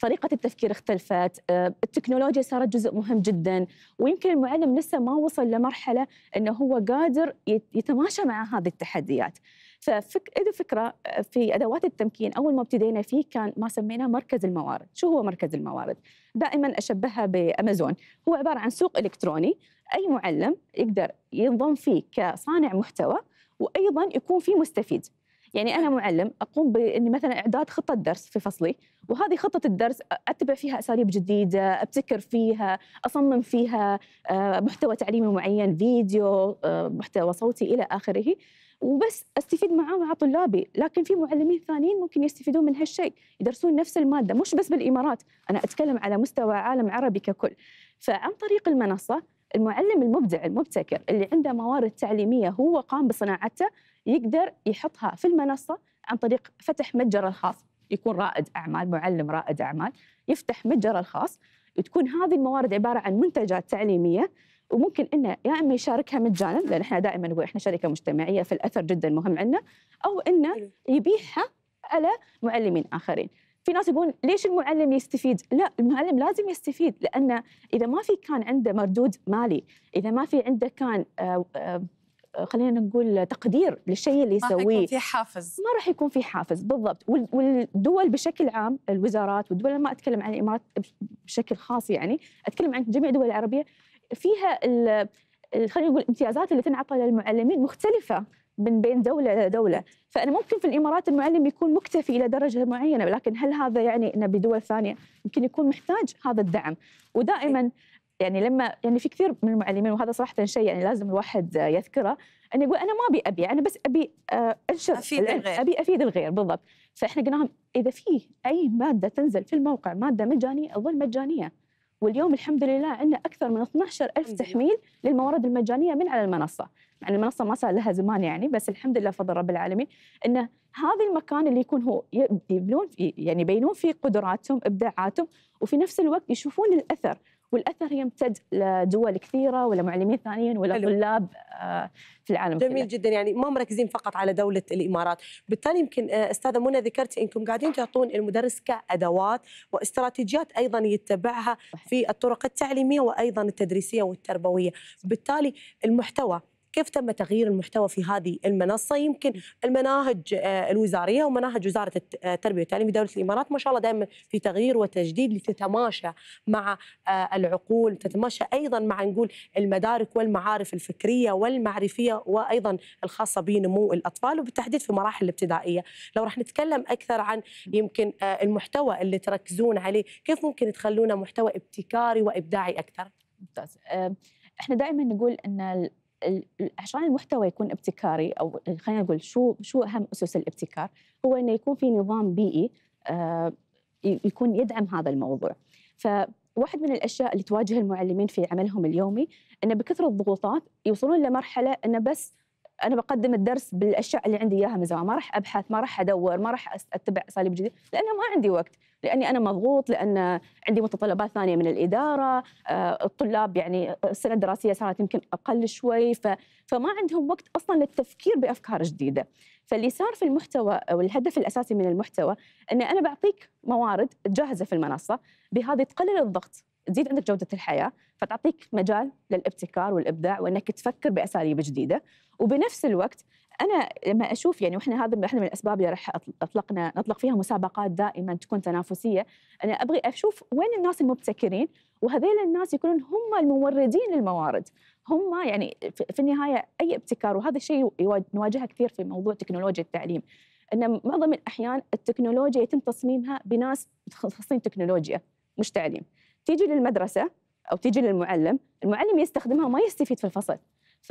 طريقة التفكير اختلفت آه، التكنولوجيا صارت جزء مهم جدا ويمكن المعلم لسه ما وصل لمرحلة أنه هو قادر يتماشى مع هذه التحديات ففك إذا فكرة آه، في أدوات التمكين أول ما ابتدينا فيه كان ما سميناه مركز الموارد شو هو مركز الموارد؟ دائما أشبهها بأمازون هو عبارة عن سوق إلكتروني أي معلم يقدر ينضم فيه كصانع محتوى وأيضا يكون فيه مستفيد يعني انا معلم اقوم باني مثلا اعداد خطه درس في فصلي وهذه خطه الدرس اتبع فيها اساليب جديده ابتكر فيها اصمم فيها آه، محتوى تعليمي معين فيديو آه، محتوى صوتي الى اخره وبس استفيد معاه مع طلابي لكن في معلمين ثانيين ممكن يستفيدون من هالشيء يدرسون نفس الماده مش بس بالامارات انا اتكلم على مستوى عالم عربي ككل فعن طريق المنصه المعلم المبدع المبتكر اللي عنده موارد تعليميه هو قام بصناعتها يقدر يحطها في المنصه عن طريق فتح متجر الخاص يكون رائد اعمال معلم رائد اعمال يفتح متجر الخاص وتكون هذه الموارد عباره عن منتجات تعليميه وممكن انه يا اما يشاركها مجانا لان احنا دائما نقول احنا شركه مجتمعيه فالاثر جدا مهم عندنا او انه يبيعها على معلمين اخرين. في ناس يقولون ليش المعلم يستفيد؟ لا المعلم لازم يستفيد لانه اذا ما في كان عنده مردود مالي، اذا ما في عنده كان آه، آه، آه، خلينا نقول تقدير للشيء اللي يسويه ما راح يكون في حافز ما راح يكون في حافز بالضبط والدول بشكل عام الوزارات والدول ما اتكلم عن الامارات بشكل خاص يعني اتكلم عن جميع الدول العربيه فيها خلينا نقول الامتيازات اللي تنعطى للمعلمين مختلفه من بين دوله لدوله، فانا ممكن في الامارات المعلم يكون مكتفي الى درجه معينه ولكن هل هذا يعني انه بدول ثانيه يمكن يكون محتاج هذا الدعم، ودائما يعني لما يعني في كثير من المعلمين وهذا صراحه شيء يعني لازم الواحد يذكره انه يقول انا ما ابي أبي، انا بس ابي آه، انشر افيد الغير ابي افيد الغير بالضبط، فاحنا قلنا اذا في اي ماده تنزل في الموقع ماده مجانيه اظل مجانيه واليوم الحمد لله عندنا أكثر من 12 ألف تحميل للموارد المجانية من على المنصة يعني المنصة ما صار لها زمان يعني بس الحمد لله فضل رب العالمين أن هذا المكان اللي يكون هو يبنون فيه يعني يبينون فيه قدراتهم إبداعاتهم وفي نفس الوقت يشوفون الأثر والاثر يمتد لدول كثيره ولا معلمين ثانيين ولا طلاب آه، في العالم جميل كله. جدا يعني ما مركزين فقط على دوله الامارات بالتالي يمكن آه، استاذه منى ذكرتي انكم قاعدين تعطون المدرس كادوات واستراتيجيات ايضا يتبعها في الطرق التعليميه وايضا التدريسيه والتربويه بالتالي المحتوى كيف تم تغيير المحتوى في هذه المنصه يمكن المناهج آه، الوزاريه ومناهج وزاره آه، التربيه والتعليم في دوله الامارات ما شاء الله دائما في تغيير وتجديد لتتماشى مع آه، العقول تتماشى ايضا مع نقول المدارك والمعارف الفكريه والمعرفيه وايضا الخاصه بنمو الاطفال وبالتحديد في المراحل الابتدائيه لو راح نتكلم اكثر عن يمكن المحتوى اللي تركزون عليه كيف ممكن تخلونه محتوى ابتكاري وابداعي اكثر ممتاز احنا دائما نقول ان عشان المحتوى يكون ابتكاري او خلينا نقول شو شو اهم اسس الابتكار هو انه يكون في نظام بيئي آه، يكون يدعم هذا الموضوع فواحد من الاشياء اللي تواجه المعلمين في عملهم اليومي انه بكثره الضغوطات يوصلون لمرحله انه بس انا بقدم الدرس بالاشياء اللي عندي اياها من زمان ما راح ابحث ما راح ادور ما راح اتبع اساليب جديده لانه ما عندي وقت لاني انا مضغوط لان عندي متطلبات ثانيه من الاداره آه، الطلاب يعني السنه الدراسيه صارت يمكن اقل شوي فما عندهم وقت اصلا للتفكير بافكار جديده فاللي صار في المحتوى او الهدف الاساسي من المحتوى اني انا بعطيك موارد جاهزه في المنصه بهذه تقلل الضغط تزيد عندك جوده الحياه فتعطيك مجال للابتكار والابداع وانك تفكر باساليب جديده وبنفس الوقت انا لما اشوف يعني واحنا هذا احنا من الاسباب اللي راح اطلقنا نطلق فيها مسابقات دائما تكون تنافسيه انا ابغي اشوف وين الناس المبتكرين وهذيل الناس يكونون هم الموردين للموارد هم يعني في النهايه اي ابتكار وهذا الشيء نواجهه كثير في موضوع تكنولوجيا التعليم ان معظم الاحيان التكنولوجيا يتم تصميمها بناس متخصصين تكنولوجيا مش تعليم تيجي للمدرسه او تيجي للمعلم المعلم يستخدمها وما يستفيد في الفصل ف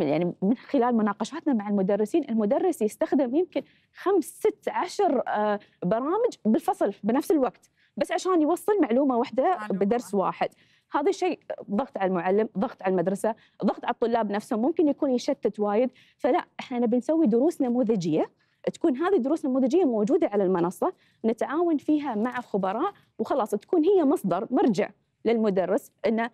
يعني من خلال مناقشاتنا مع المدرسين المدرس يستخدم يمكن خمس ست عشر آه، برامج بالفصل بنفس الوقت بس عشان يوصل معلومه واحده بدرس واحد هذا الشيء ضغط على المعلم ضغط على المدرسه ضغط على الطلاب نفسهم ممكن يكون يشتت وايد فلا احنا نبي نسوي دروس نموذجيه تكون هذه الدروس النموذجيه موجوده على المنصه نتعاون فيها مع خبراء وخلاص تكون هي مصدر مرجع للمدرس انه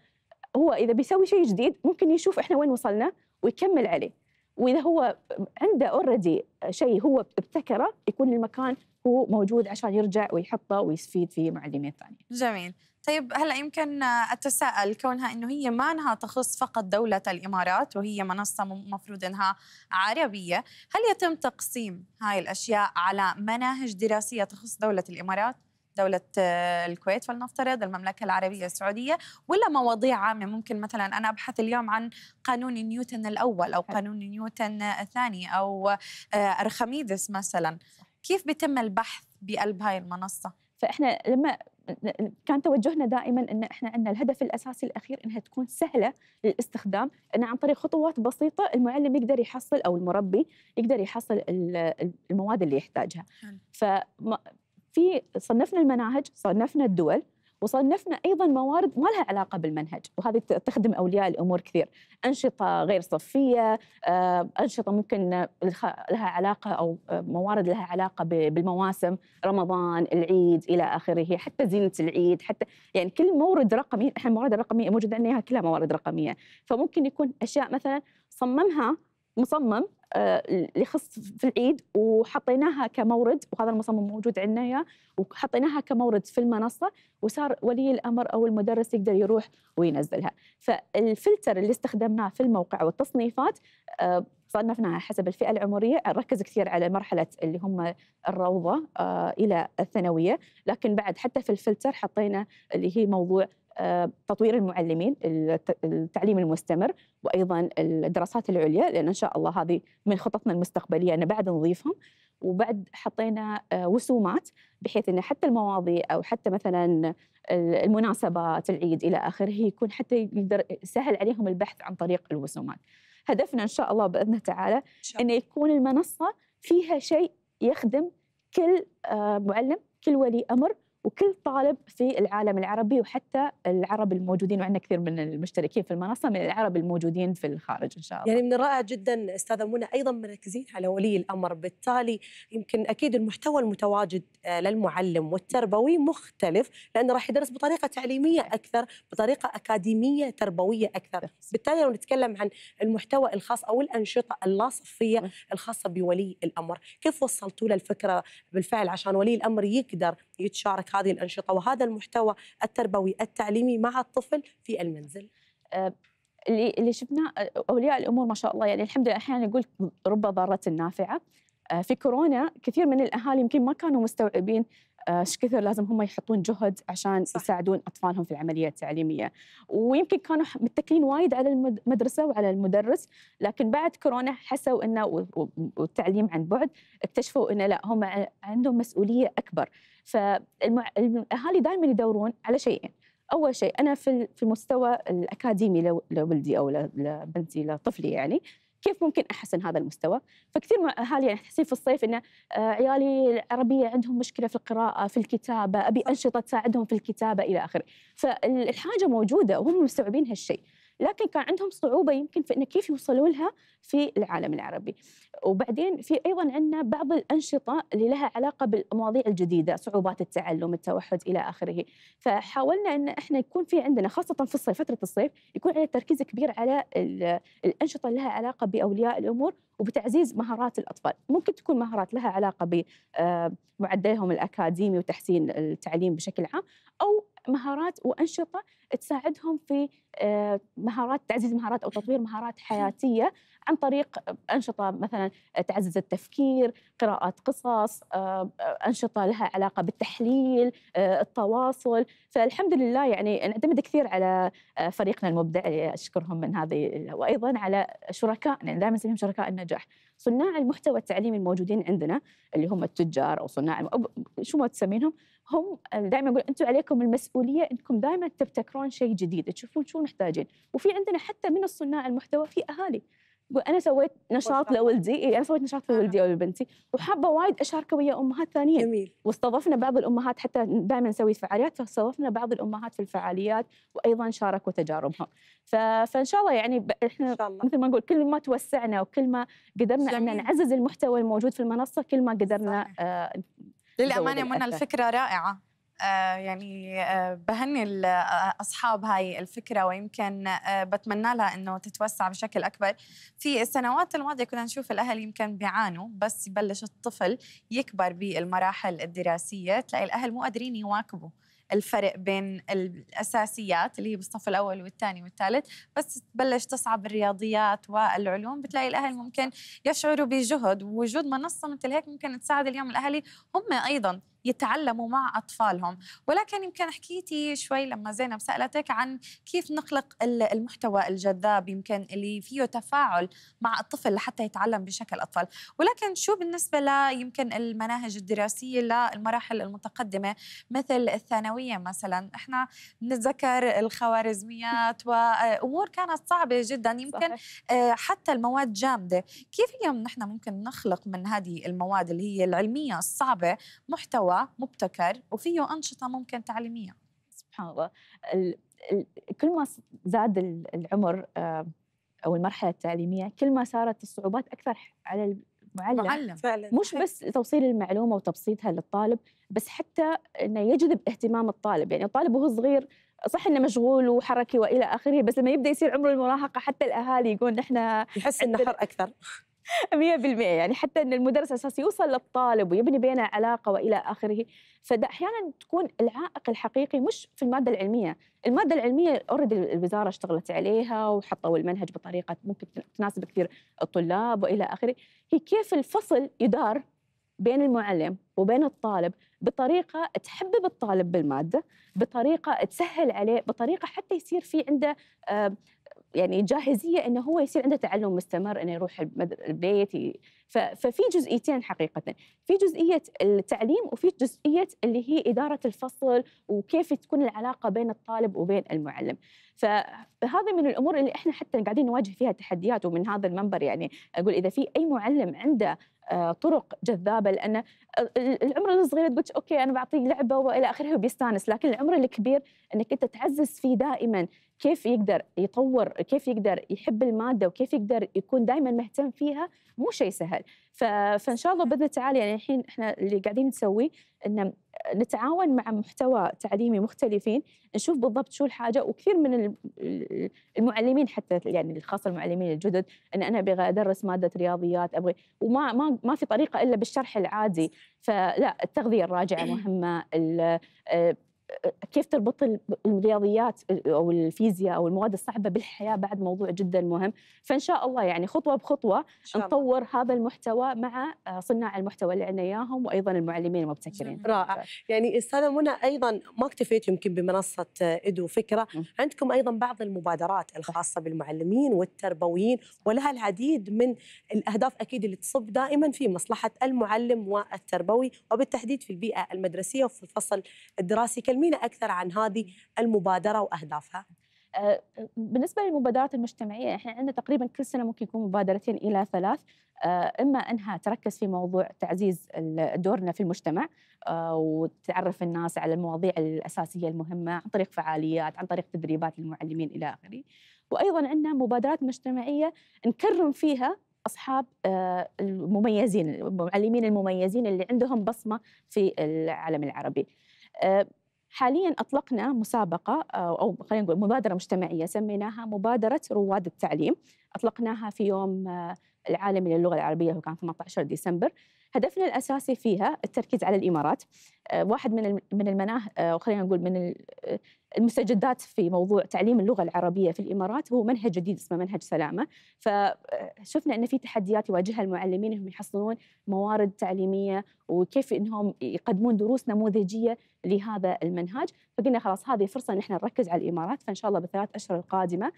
هو اذا بيسوي شيء جديد ممكن يشوف احنا وين وصلنا ويكمل عليه واذا هو عنده اوريدي شيء هو ابتكره يكون المكان هو موجود عشان يرجع ويحطه ويستفيد فيه معلمين ثانيين. جميل. طيب هلا يمكن اتساءل كونها انه هي ما انها تخص فقط دوله الامارات وهي منصه مفروض انها عربيه، هل يتم تقسيم هاي الاشياء على مناهج دراسيه تخص دوله الامارات؟ دولة آه، الكويت فلنفترض المملكة العربية السعودية ولا مواضيع عامة ممكن مثلا أنا أبحث اليوم عن قانون نيوتن الأول أو قانون نيوتن الثاني أو آه، أرخميدس مثلا كيف بيتم البحث بقلب هاي المنصة؟ فإحنا لما كان توجهنا دائما ان احنا عندنا الهدف الاساسي الاخير انها تكون سهله للاستخدام ان عن طريق خطوات بسيطه المعلم يقدر يحصل او المربي يقدر يحصل المواد اللي يحتاجها فما في صنفنا المناهج صنفنا الدول وصنفنا ايضا موارد ما لها علاقه بالمنهج وهذه تخدم اولياء الامور كثير انشطه غير صفيه آه، انشطه ممكن لها علاقه او آه، موارد لها علاقه بالمواسم رمضان العيد الى اخره حتى زينه العيد حتى يعني كل مورد رقمي احنا الموارد الرقميه موجود عندنا كلها موارد رقميه فممكن يكون اشياء مثلا صممها مصمم لخص آه، في العيد وحطيناها كمورد وهذا المصمم موجود عندنا اياه وحطيناها كمورد في المنصه وصار ولي الامر او المدرس يقدر يروح وينزلها فالفلتر اللي استخدمناه في الموقع والتصنيفات آه، صنفناها حسب الفئه العمريه ركز كثير على مرحله اللي هم الروضه آه، الى الثانويه لكن بعد حتى في الفلتر حطينا اللي هي موضوع آه، تطوير المعلمين التعليم المستمر وايضا الدراسات العليا لان ان شاء الله هذه من خططنا المستقبليه ان بعد نضيفهم وبعد حطينا آه، وسومات بحيث ان حتى المواضيع او حتى مثلا المناسبات العيد الى اخره يكون حتى يقدر سهل عليهم البحث عن طريق الوسومات. هدفنا ان شاء الله باذن تعالى ان يكون المنصه فيها شيء يخدم كل آه، معلم كل ولي امر وكل طالب في العالم العربي وحتى العرب الموجودين وعندنا كثير من المشتركين في المنصه من العرب الموجودين في الخارج ان شاء الله. يعني من الرائع جدا استاذه منى ايضا مركزين على ولي الامر، بالتالي يمكن اكيد المحتوى المتواجد آه، للمعلم والتربوي مختلف لانه راح يدرس بطريقه تعليميه اكثر، بطريقه اكاديميه تربويه اكثر، بالتالي لو نتكلم عن المحتوى الخاص او الانشطه اللاصفيه الخاصه بولي الامر، كيف وصلتوا له الفكره بالفعل عشان ولي الامر يقدر يتشارك هذه الأنشطة وهذا المحتوى التربوي التعليمي مع الطفل في المنزل؟ أه، اللي اللي شفناه اولياء الامور ما شاء الله يعني الحمد لله احيانا نقول رب ضاره نافعه أه، في كورونا كثير من الاهالي يمكن ما كانوا مستوعبين ايش كثر لازم هم يحطون جهد عشان صح. يساعدون اطفالهم في العمليه التعليميه ويمكن كانوا متكلين وايد على المدرسه وعلى المدرس لكن بعد كورونا حسوا انه والتعليم عن بعد اكتشفوا انه لا هم عندهم مسؤوليه اكبر فالاهالي دائما يدورون على شيئين اول شيء انا في في المستوى الاكاديمي لولدي او لبنتي لطفلي يعني كيف ممكن احسن هذا المستوى فكثير من الاهالي يعني تحسين في الصيف انه آه عيالي العربيه عندهم مشكله في القراءه في الكتابه ابي انشطه تساعدهم في الكتابه الى اخره فالحاجه موجوده وهم مستوعبين هالشيء لكن كان عندهم صعوبة يمكن في أن كيف يوصلوا لها في العالم العربي وبعدين في أيضا عندنا بعض الأنشطة اللي لها علاقة بالمواضيع الجديدة صعوبات التعلم التوحد إلى آخره فحاولنا أن إحنا يكون في عندنا خاصة في الصيف فترة الصيف يكون عندنا تركيز كبير على الأنشطة اللي لها علاقة بأولياء الأمور وبتعزيز مهارات الأطفال ممكن تكون مهارات لها علاقة بمعدلهم آه، الأكاديمي وتحسين التعليم بشكل عام أو مهارات وأنشطة تساعدهم في آه، مهارات تعزيز مهارات أو تطوير مهارات حياتية عن طريق أنشطة مثلا تعزز التفكير قراءات قصص آه، آه، أنشطة لها علاقة بالتحليل آه، التواصل فالحمد لله يعني نعتمد كثير على فريقنا المبدع اللي أشكرهم من هذه وأيضا على شركائنا دائما نسميهم شركاء النجاح صناع المحتوى التعليمي الموجودين عندنا اللي هم التجار او صناع أو شو ما تسمينهم هم دائما اقول انتم عليكم المسؤوليه انكم دائما تبتكرون شيء جديد تشوفون شو محتاجين وفي عندنا حتى من الصناع المحتوى في اهالي انا سويت نشاط لولدي إيه انا سويت نشاط لولدي او لبنتي وحابه وايد اشاركه ويا امهات ثانيين جميل واستضفنا بعض الامهات حتى دائما نسوي فعاليات فاستضفنا بعض الامهات في الفعاليات وايضا شاركوا تجاربهم ف... فان شاء الله يعني احنا إن شاء الله. مثل ما نقول كل ما توسعنا وكل ما قدرنا ان نعزز المحتوى الموجود في المنصه كل ما قدرنا صحيح. آه للامانه منى الفكره رائعه آه، يعني آه، بهني آه، اصحاب هاي الفكره ويمكن بتمنى لها انه تتوسع بشكل اكبر في السنوات الماضيه كنا نشوف الاهل يمكن بيعانوا بس يبلش الطفل يكبر بالمراحل الدراسيه تلاقي الاهل مو قادرين يواكبوا الفرق بين الاساسيات اللي هي بالصف الاول والثاني والثالث بس تبلش تصعب الرياضيات والعلوم بتلاقي الاهل ممكن يشعروا بجهد ووجود منصه مثل هيك ممكن تساعد اليوم الاهالي هم ايضا يتعلموا مع أطفالهم ولكن يمكن حكيتي شوي لما زينب سألتك عن كيف نخلق المحتوى الجذاب يمكن اللي فيه تفاعل مع الطفل لحتى يتعلم بشكل أطفال ولكن شو بالنسبة يمكن المناهج الدراسية للمراحل المتقدمة مثل الثانوية مثلا احنا نتذكر الخوارزميات (laughs) وأمور كانت صعبة جدا يمكن صحيح. آه، حتى المواد جامدة كيف اليوم نحن ممكن نخلق من هذه المواد اللي هي العلمية الصعبة محتوى مبتكر وفيه أنشطة ممكن تعليمية سبحان الله ال... ال... كل ما زاد العمر آه، أو المرحلة التعليمية كل ما صارت الصعوبات أكثر على المعلم معلم. مش بس توصيل المعلومة وتبسيطها للطالب بس حتى أنه يجذب اهتمام الطالب يعني الطالب وهو صغير صح انه مشغول وحركي والى اخره بس لما يبدا يصير عمر المراهقه حتى الاهالي يقول نحن يحس انه حر اكثر 100% (laughs) يعني حتى ان المدرس اساس يوصل للطالب ويبني بينه علاقه والى اخره فده احيانا تكون العائق الحقيقي مش في الماده العلميه الماده العلميه اوريدي الوزاره اشتغلت عليها وحطوا المنهج بطريقه ممكن تناسب كثير الطلاب والى اخره هي كيف الفصل يدار بين المعلم وبين الطالب بطريقة تحبب الطالب بالمادة بطريقة تسهل عليه بطريقة حتى يصير في عنده آه، يعني جاهزيه انه هو يصير عنده تعلم مستمر انه يروح البيت ففي جزئيتين حقيقه في جزئيه التعليم وفي جزئيه اللي هي اداره الفصل وكيف تكون العلاقه بين الطالب وبين المعلم فهذا من الامور اللي احنا حتى قاعدين نواجه فيها تحديات ومن هذا المنبر يعني اقول اذا في اي معلم عنده آه، طرق جذابه لان العمر الصغير تقول اوكي انا بعطيه لعبه والى اخره وبيستانس لكن العمر الكبير انك انت تعزز فيه دائما كيف يقدر يطور كيف يقدر يحب الماده وكيف يقدر يكون دائما مهتم فيها مو شيء سهل فان شاء الله باذن تعالى يعني الحين احنا اللي قاعدين نسويه ان نتعاون مع محتوى تعليمي مختلفين نشوف بالضبط شو الحاجه وكثير من المعلمين حتى يعني خاصه المعلمين الجدد ان انا ابغى ادرس ماده رياضيات ابغى وما ما ما في طريقه الا بالشرح العادي فلا التغذيه الراجعه (clears throat) مهمه آه، كيف تربط الرياضيات او الفيزياء او المواد الصعبه بالحياه بعد موضوع جدا مهم فان شاء الله يعني خطوه بخطوه نطور هذا المحتوى مع آه، صناع المحتوى اللي عندنا اياهم وايضا المعلمين المبتكرين رائع يعني استاذه منى ايضا ما اكتفيت يمكن بمنصه ادو فكره عندكم ايضا بعض المبادرات الخاصه بالمعلمين والتربويين ولها العديد من الاهداف اكيد اللي تصب دائما في مصلحه المعلم والتربوي وبالتحديد في البيئه المدرسيه وفي الفصل الدراسي كلمة كلمينا اكثر عن هذه المبادره واهدافها أه، بالنسبه للمبادرات المجتمعيه احنا عندنا تقريبا كل سنه ممكن يكون مبادرتين الى ثلاث أه، اما انها تركز في موضوع تعزيز دورنا في المجتمع أه، وتعرف الناس على المواضيع الاساسيه المهمه عن طريق فعاليات عن طريق تدريبات للمعلمين الى اخره وايضا عندنا مبادرات مجتمعيه نكرم فيها اصحاب المميزين المعلمين المميزين اللي عندهم بصمه في العالم العربي حاليا أطلقنا مسابقة آه، أو خلينا نقول مبادرة مجتمعية سميناها مبادرة رواد التعليم أطلقناها في يوم آه، العالمي للغة العربية وكان 18 ديسمبر هدفنا الأساسي فيها التركيز على الإمارات آه، واحد من من المناه او آه، خلينا نقول من آه، المستجدات في موضوع تعليم اللغه العربيه في الامارات هو منهج جديد اسمه منهج سلامه فشفنا ان في تحديات يواجهها المعلمين انهم يحصلون موارد تعليميه وكيف انهم يقدمون دروس نموذجيه لهذا المنهج فقلنا خلاص هذه فرصه ان احنا نركز على الامارات فان شاء الله بالثلاث اشهر القادمه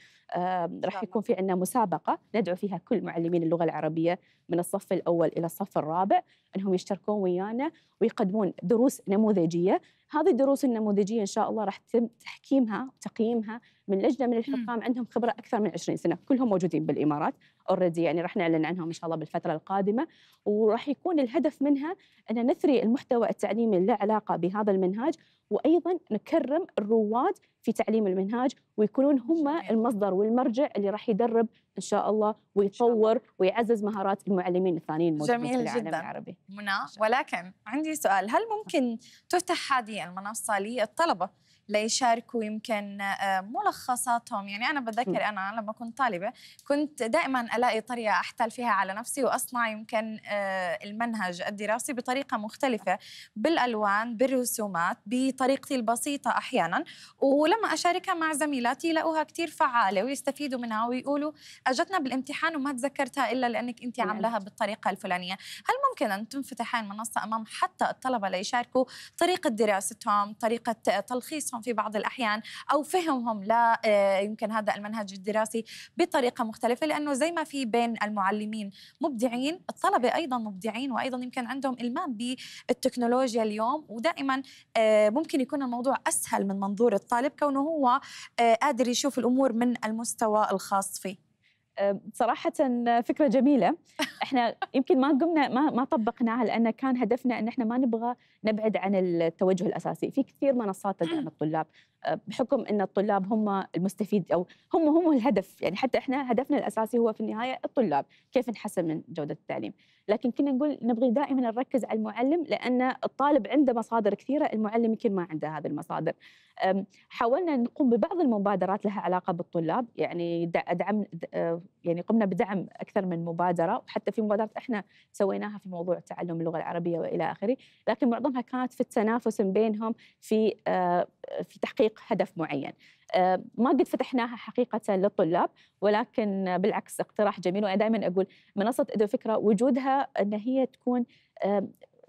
راح يكون في عندنا مسابقه ندعو فيها كل معلمين اللغه العربيه من الصف الاول الى الصف الرابع انهم يشتركون ويانا ويقدمون دروس نموذجيه هذه الدروس النموذجيه ان شاء الله راح تتم تحكيمها وتقييمها من لجنه من الحكام عندهم خبره اكثر من 20 سنه كلهم موجودين بالامارات اوريدي يعني راح نعلن عنهم ان شاء الله بالفتره القادمه وراح يكون الهدف منها ان نثري المحتوى التعليمي اللي له علاقه بهذا المنهاج وايضا نكرم الرواد في تعليم المنهاج ويكونون هم المصدر والمرجع اللي راح يدرب ان شاء الله ويطور ويعزز مهارات المعلمين الثانيين الموجودين في العالم جداً. العربي. منى ولكن عندي سؤال هل ممكن تفتح هذه المنصه للطلبه ليشاركوا يمكن آه، ملخصاتهم يعني انا بتذكر انا لما كنت طالبه كنت دائما الاقي طريقه احتال فيها على نفسي واصنع يمكن آه، المنهج الدراسي بطريقه مختلفه بالالوان بالرسومات بطريقتي البسيطه احيانا ولما اشاركها مع زميلاتي يلاقوها كثير فعاله ويستفيدوا منها ويقولوا اجتنا بالامتحان وما تذكرتها الا لانك انت عاملاها بالطريقه الفلانيه هل ممكن ان تنفتح المنصه امام حتى الطلبه ليشاركوا طريقه دراستهم طريقه تلخيصهم دراستهم في بعض الأحيان أو فهمهم لا آه، يمكن هذا المنهج الدراسي بطريقة مختلفة لأنه زي ما في بين المعلمين مبدعين الطلبة أيضا مبدعين وأيضا يمكن عندهم إلمام بالتكنولوجيا اليوم ودائما آه، ممكن يكون الموضوع أسهل من منظور الطالب كونه هو آه، قادر يشوف الأمور من المستوى الخاص فيه صراحة فكرة جميلة (laughs) احنا يمكن ما قمنا ما ما طبقناها لان كان هدفنا ان احنا ما نبغى نبعد عن التوجه الاساسي، في كثير منصات تدعم الطلاب آه، بحكم ان الطلاب هم المستفيد او هم هم الهدف يعني حتى احنا هدفنا الاساسي هو في النهاية الطلاب، كيف نحسن من جودة التعليم، لكن كنا نقول نبغي دائما نركز على المعلم لان الطالب عنده مصادر كثيرة، المعلم يمكن ما عنده هذه المصادر، حاولنا نقوم ببعض المبادرات لها علاقه بالطلاب يعني دعم أه، يعني قمنا بدعم اكثر من مبادره وحتى في مبادرات احنا سويناها في موضوع تعلم اللغه العربيه والى اخره لكن معظمها كانت في التنافس بينهم في أه، في تحقيق هدف معين أه، ما قد فتحناها حقيقة للطلاب ولكن بالعكس اقتراح جميل وأنا دائما أقول منصة إدو فكرة وجودها أن هي تكون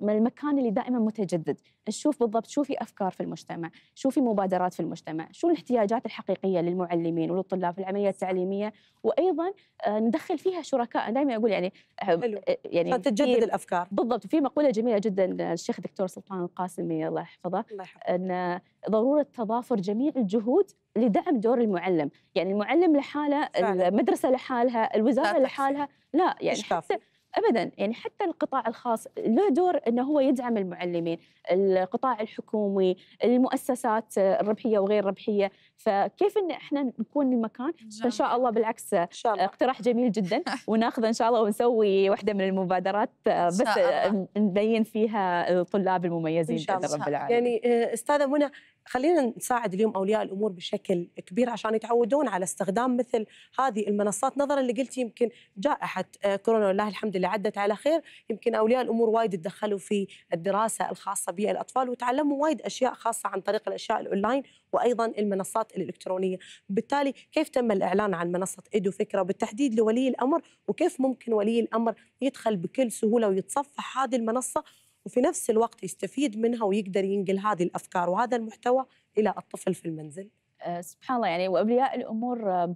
من المكان اللي دائما متجدد نشوف بالضبط شو في افكار في المجتمع شو في مبادرات في المجتمع شو الاحتياجات الحقيقيه للمعلمين وللطلاب في العمليه التعليميه وايضا آه، ندخل فيها شركاء دائما اقول يعني آه، حلو. آه، يعني فتتجدد الافكار بالضبط في مقوله جميله جدا الشيخ الدكتور سلطان القاسمي الله يحفظه الله يحفظه. ان ضروره تضافر جميع الجهود لدعم دور المعلم يعني المعلم لحاله فعلا. المدرسه لحالها الوزاره لحالها لا يعني حتى ابدا يعني حتى القطاع الخاص له دور انه هو يدعم المعلمين، القطاع الحكومي، المؤسسات الربحيه وغير الربحيه فكيف ان احنا نكون بمكان فان شاء الله بالعكس إن شاء الله. اقتراح جميل جدا (laughs) وناخذه ان شاء الله ونسوي واحده من المبادرات آه، بس آه، نبين فيها الطلاب المميزين باذن رب العالمين يعني آه، استاذه منى خلينا نساعد اليوم اولياء الامور بشكل كبير عشان يتعودون على استخدام مثل هذه المنصات نظرا اللي قلتي يمكن جائحه كورونا والله الحمد لله عدت على خير يمكن اولياء الامور وايد تدخلوا في الدراسه الخاصه بالاطفال وتعلموا وايد اشياء خاصه عن طريق الاشياء الاونلاين وايضا المنصات الالكترونيه، بالتالي كيف تم الاعلان عن منصه ايدو فكره وبالتحديد لولي الامر وكيف ممكن ولي الامر يدخل بكل سهوله ويتصفح هذه المنصه وفي نفس الوقت يستفيد منها ويقدر ينقل هذه الافكار وهذا المحتوى الى الطفل في المنزل. أه، سبحان الله يعني واولياء الامور أه،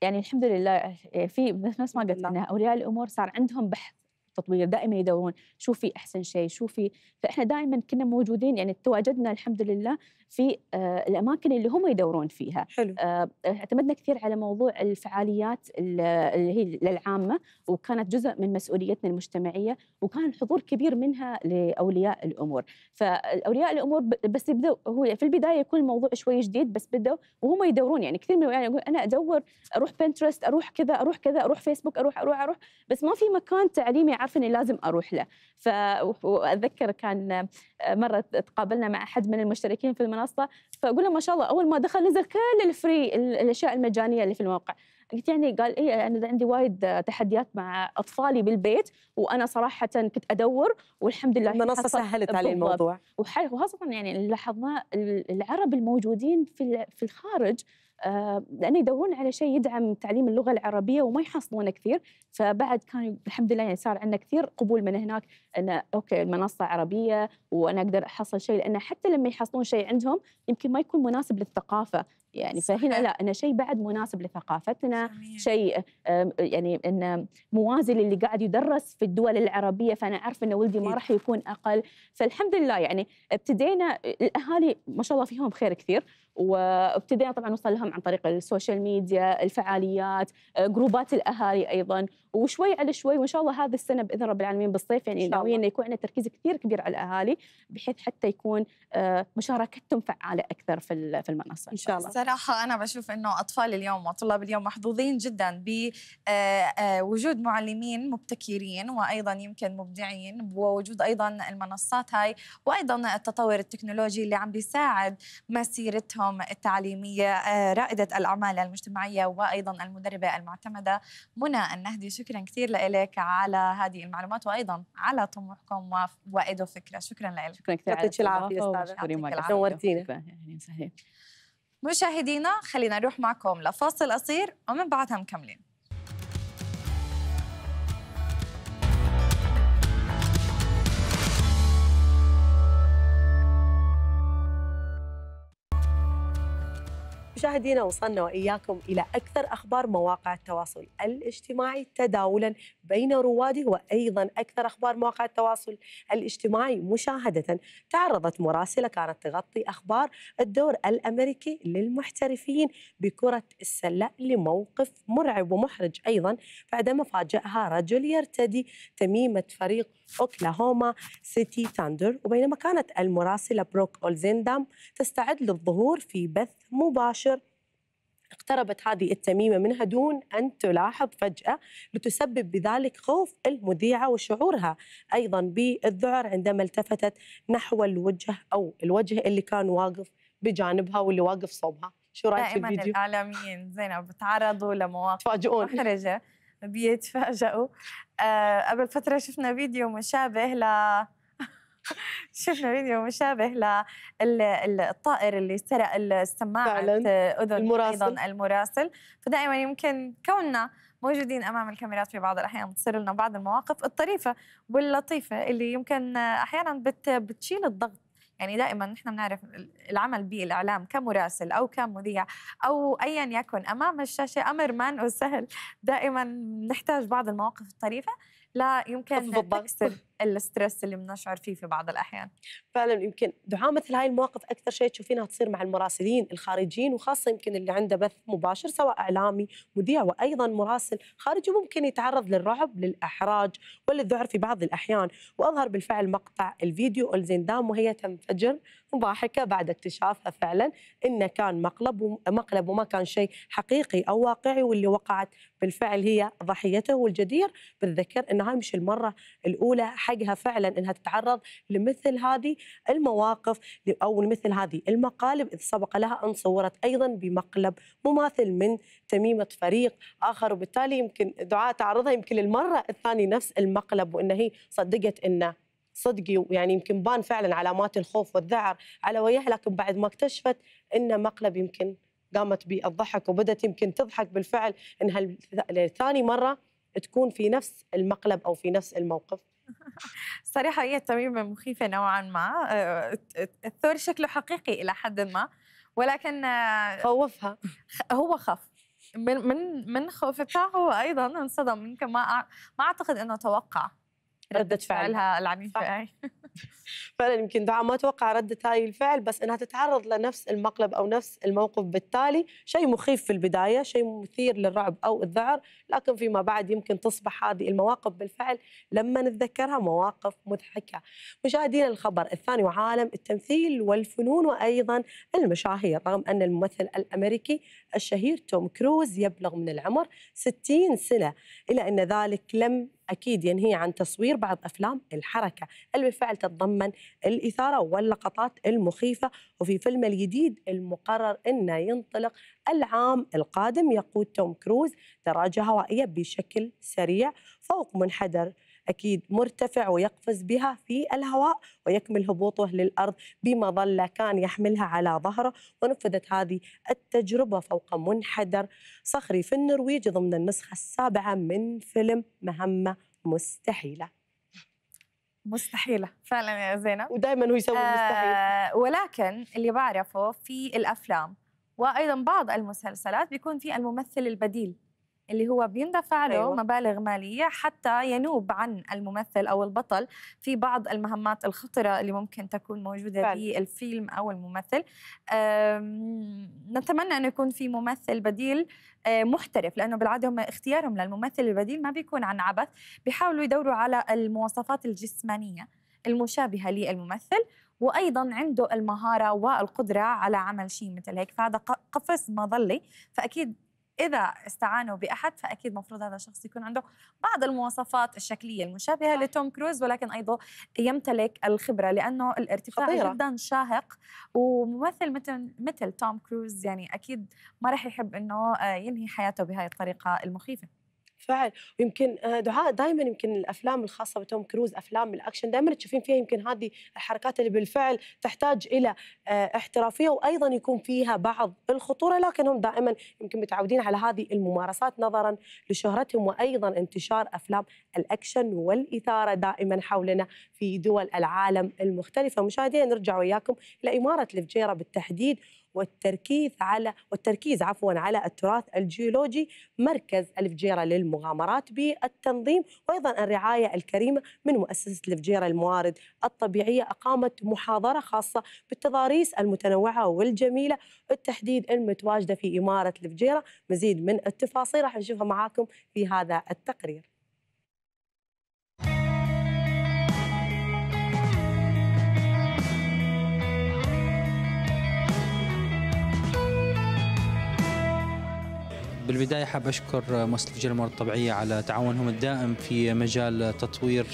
يعني الحمد لله أه، في نفس ما قلت لنا نعم. اولياء الامور صار عندهم بحث التطوير دائما يدورون شو في احسن شيء شو في فاحنا دائما كنا موجودين يعني تواجدنا الحمد لله في آه الاماكن اللي هم يدورون فيها حلو. آه اعتمدنا كثير على موضوع الفعاليات اللي هي للعامه وكانت جزء من مسؤوليتنا المجتمعيه وكان حضور كبير منها لاولياء الامور فاولياء الامور بس يبدأوا هو في البدايه يكون الموضوع شوي جديد بس بدأوا وهم يدورون يعني كثير من يعني يقول انا ادور اروح بنترست اروح كذا اروح كذا اروح فيسبوك اروح اروح اروح بس ما في مكان تعليمي عارفه اني لازم اروح له فاتذكر كان آه، مره تقابلنا مع احد من المشتركين في المنصه فاقول له ما شاء الله اول ما دخل نزل كل الفري الاشياء المجانيه اللي في الموقع قلت يعني قال اي انا عندي وايد تحديات مع اطفالي بالبيت وانا صراحه كنت ادور والحمد لله المنصه سهلت علي الموضوع وخاصه يعني لاحظنا العرب الموجودين في في الخارج آه، لانه يدورون على شيء يدعم تعليم اللغه العربيه وما يحصلونه كثير فبعد كان الحمد لله يعني صار عندنا كثير قبول من هناك ان اوكي المنصه عربيه وانا اقدر احصل شيء لان حتى لما يحصلون شيء عندهم يمكن ما يكون مناسب للثقافه يعني فهنا لا انه شيء بعد مناسب لثقافتنا شيء يعني انه موازي للي قاعد يدرس في الدول العربية فأنا أعرف أن ولدي ما راح يكون أقل فالحمد لله يعني ابتدينا الأهالي ما شاء الله فيهم خير كثير وابتدينا طبعا نوصل لهم عن طريق السوشيال ميديا الفعاليات آه، جروبات الأهالي أيضا وشوي على شوي وان شاء الله هذه السنه باذن رب العالمين بالصيف يعني ناويين انه يعني يكون عندنا تركيز كثير كبير على الاهالي بحيث حتى يكون آه، مشاركتهم فعاله اكثر في في المنصه ان شاء الله صراحه انا بشوف انه اطفال اليوم وطلاب اليوم محظوظين جدا بوجود آه، آه، معلمين مبتكرين وايضا يمكن مبدعين ووجود ايضا المنصات هاي وايضا التطور التكنولوجي اللي عم بيساعد مسيرتهم التعليميه رائده الاعمال المجتمعيه وايضا المدربه المعتمده منى النهدي شكرا كثير لك على هذه المعلومات وايضا على طموحكم وإدو فكره شكرا لك شكرا كثير يعطيك العافيه استاذه نورتينا مشاهدينا خلينا نروح معكم لفاصل قصير ومن بعدها مكملين مشاهدينا وصلنا وإياكم إلى أكثر أخبار مواقع التواصل الاجتماعي تداولا بين رواده وأيضا أكثر أخبار مواقع التواصل الاجتماعي مشاهدة تعرضت مراسلة كانت تغطي أخبار الدور الأمريكي للمحترفين بكرة السلة لموقف مرعب ومحرج أيضا بعدما فاجأها رجل يرتدي تميمة فريق أوكلاهوما سيتي ثاندر وبينما كانت المراسلة بروك اولزيندام تستعد للظهور في بث مباشر اقتربت هذه التميمة منها دون أن تلاحظ فجأة لتسبب بذلك خوف المذيعة وشعورها أيضا بالذعر عندما التفتت نحو الوجه أو الوجه اللي كان واقف بجانبها واللي واقف صوبها شو رايك في الفيديو؟ دائما الاعلاميين زينب تعرضوا لمواقف تفاجئون محرجه بيتفاجئوا آه، قبل فتره شفنا فيديو مشابه ل (laughs) شفنا فيديو مشابه للطائر اللي سرق السماعه اذن المراسل. ايضا المراسل فدائما يمكن كوننا موجودين امام الكاميرات في بعض الاحيان تصير لنا بعض المواقف الطريفه واللطيفه اللي يمكن احيانا بت بتشيل الضغط يعني دائما نحن بنعرف العمل بالاعلام كمراسل او كمذيع او ايا يكن امام الشاشه امر ما سهل دائما نحتاج بعض المواقف الطريفه لا يمكن تكسر الستريس اللي بنشعر فيه في بعض الاحيان فعلا يمكن دعاء مثل هاي المواقف اكثر شيء تشوفينها تصير مع المراسلين الخارجيين وخاصه يمكن اللي عنده بث مباشر سواء اعلامي مذيع وايضا مراسل خارجي ممكن يتعرض للرعب للاحراج وللذعر في بعض الاحيان واظهر بالفعل مقطع الفيديو الزندام وهي تنفجر ضاحكه بعد اكتشافها فعلا انه كان مقلب مقلب وما كان شيء حقيقي او واقعي واللي وقعت بالفعل هي ضحيته والجدير بالذكر انها مش المره الاولى حقها فعلا انها تتعرض لمثل هذه المواقف او لمثل هذه المقالب اذ سبق لها ان صورت ايضا بمقلب مماثل من تميمه فريق اخر وبالتالي يمكن دعاء تعرضها يمكن للمره الثانيه نفس المقلب وان هي صدقت انه صدقي يعني يمكن بان فعلا علامات الخوف والذعر على وجهها لكن بعد ما اكتشفت انه مقلب يمكن قامت بالضحك وبدت يمكن تضحك بالفعل انها ثاني مره تكون في نفس المقلب او في نفس الموقف صراحة هي التميمة مخيفة نوعا ما آه، الثور شكله حقيقي إلى حد ما ولكن آه، خوفها هو خاف من من من خوفتها هو ايضا انصدم يمكن ما ما اعتقد انه توقع ردة فعلها العنيفة (laughs) فعلا يمكن دعاء ما توقع ردة هاي الفعل بس انها تتعرض لنفس المقلب او نفس الموقف بالتالي شيء مخيف في البداية شيء مثير للرعب او الذعر لكن فيما بعد يمكن تصبح هذه المواقف بالفعل لما نتذكرها مواقف مضحكة مشاهدينا الخبر الثاني وعالم التمثيل والفنون وايضا المشاهير رغم ان الممثل الامريكي الشهير توم كروز يبلغ من العمر 60 سنة الا ان ذلك لم أكيد ينهي عن تصوير بعض أفلام الحركة اللي بالفعل تتضمن الإثارة واللقطات المخيفة وفي فيلم الجديد المقرر أنه ينطلق العام القادم يقود توم كروز دراجة هوائية بشكل سريع فوق منحدر أكيد مرتفع ويقفز بها في الهواء ويكمل هبوطه للأرض بمظلة كان يحملها على ظهره ونفذت هذه التجربة فوق منحدر صخري في النرويج ضمن النسخة السابعة من فيلم مهمة مستحيلة مستحيلة فعلا يا زينب ودائما هو يسوي المستحيل آه ولكن اللي بعرفه في الأفلام وأيضا بعض المسلسلات بيكون في الممثل البديل اللي هو بيندفع له أيوة. مبالغ مالية حتى ينوب عن الممثل أو البطل في بعض المهمات الخطرة اللي ممكن تكون موجودة فعلا. في الفيلم أو الممثل نتمنى أن يكون في ممثل بديل آه، محترف لأنه بالعادة هم اختيارهم للممثل البديل ما بيكون عن عبث بيحاولوا يدوروا على المواصفات الجسمانية المشابهة للممثل وايضا عنده المهاره والقدره على عمل شيء مثل هيك فهذا قفز مظلي فاكيد إذا استعانوا بأحد فأكيد مفروض هذا الشخص يكون عنده بعض المواصفات الشكلية المشابهة لتوم كروز ولكن أيضا يمتلك الخبرة لأنه الارتفاع خطيرة. جدا شاهق وممثل مثل مثل توم كروز يعني أكيد ما راح يحب إنه آه، ينهي حياته بهاي الطريقة المخيفة فعل ويمكن آه، دعاء دائما يمكن الافلام الخاصه بتوم كروز افلام الاكشن دائما تشوفين فيها يمكن هذه الحركات اللي بالفعل تحتاج الى آه، احترافيه وايضا يكون فيها بعض الخطوره لكنهم دائما يمكن متعودين على هذه الممارسات نظرا لشهرتهم وايضا انتشار افلام الاكشن والاثاره دائما حولنا في دول العالم المختلفه مشاهدينا نرجع وياكم الى اماره الفجيره بالتحديد والتركيز على والتركيز عفوا على التراث الجيولوجي مركز الفجيره للمغامرات بالتنظيم وايضا الرعايه الكريمه من مؤسسه الفجيره الموارد الطبيعيه اقامت محاضره خاصه بالتضاريس المتنوعه والجميله بالتحديد المتواجده في اماره الفجيره مزيد من التفاصيل راح نشوفها معاكم في هذا التقرير بالبداية حاب أشكر مؤسسة الجيل الموارد الطبيعية على تعاونهم الدائم في مجال تطوير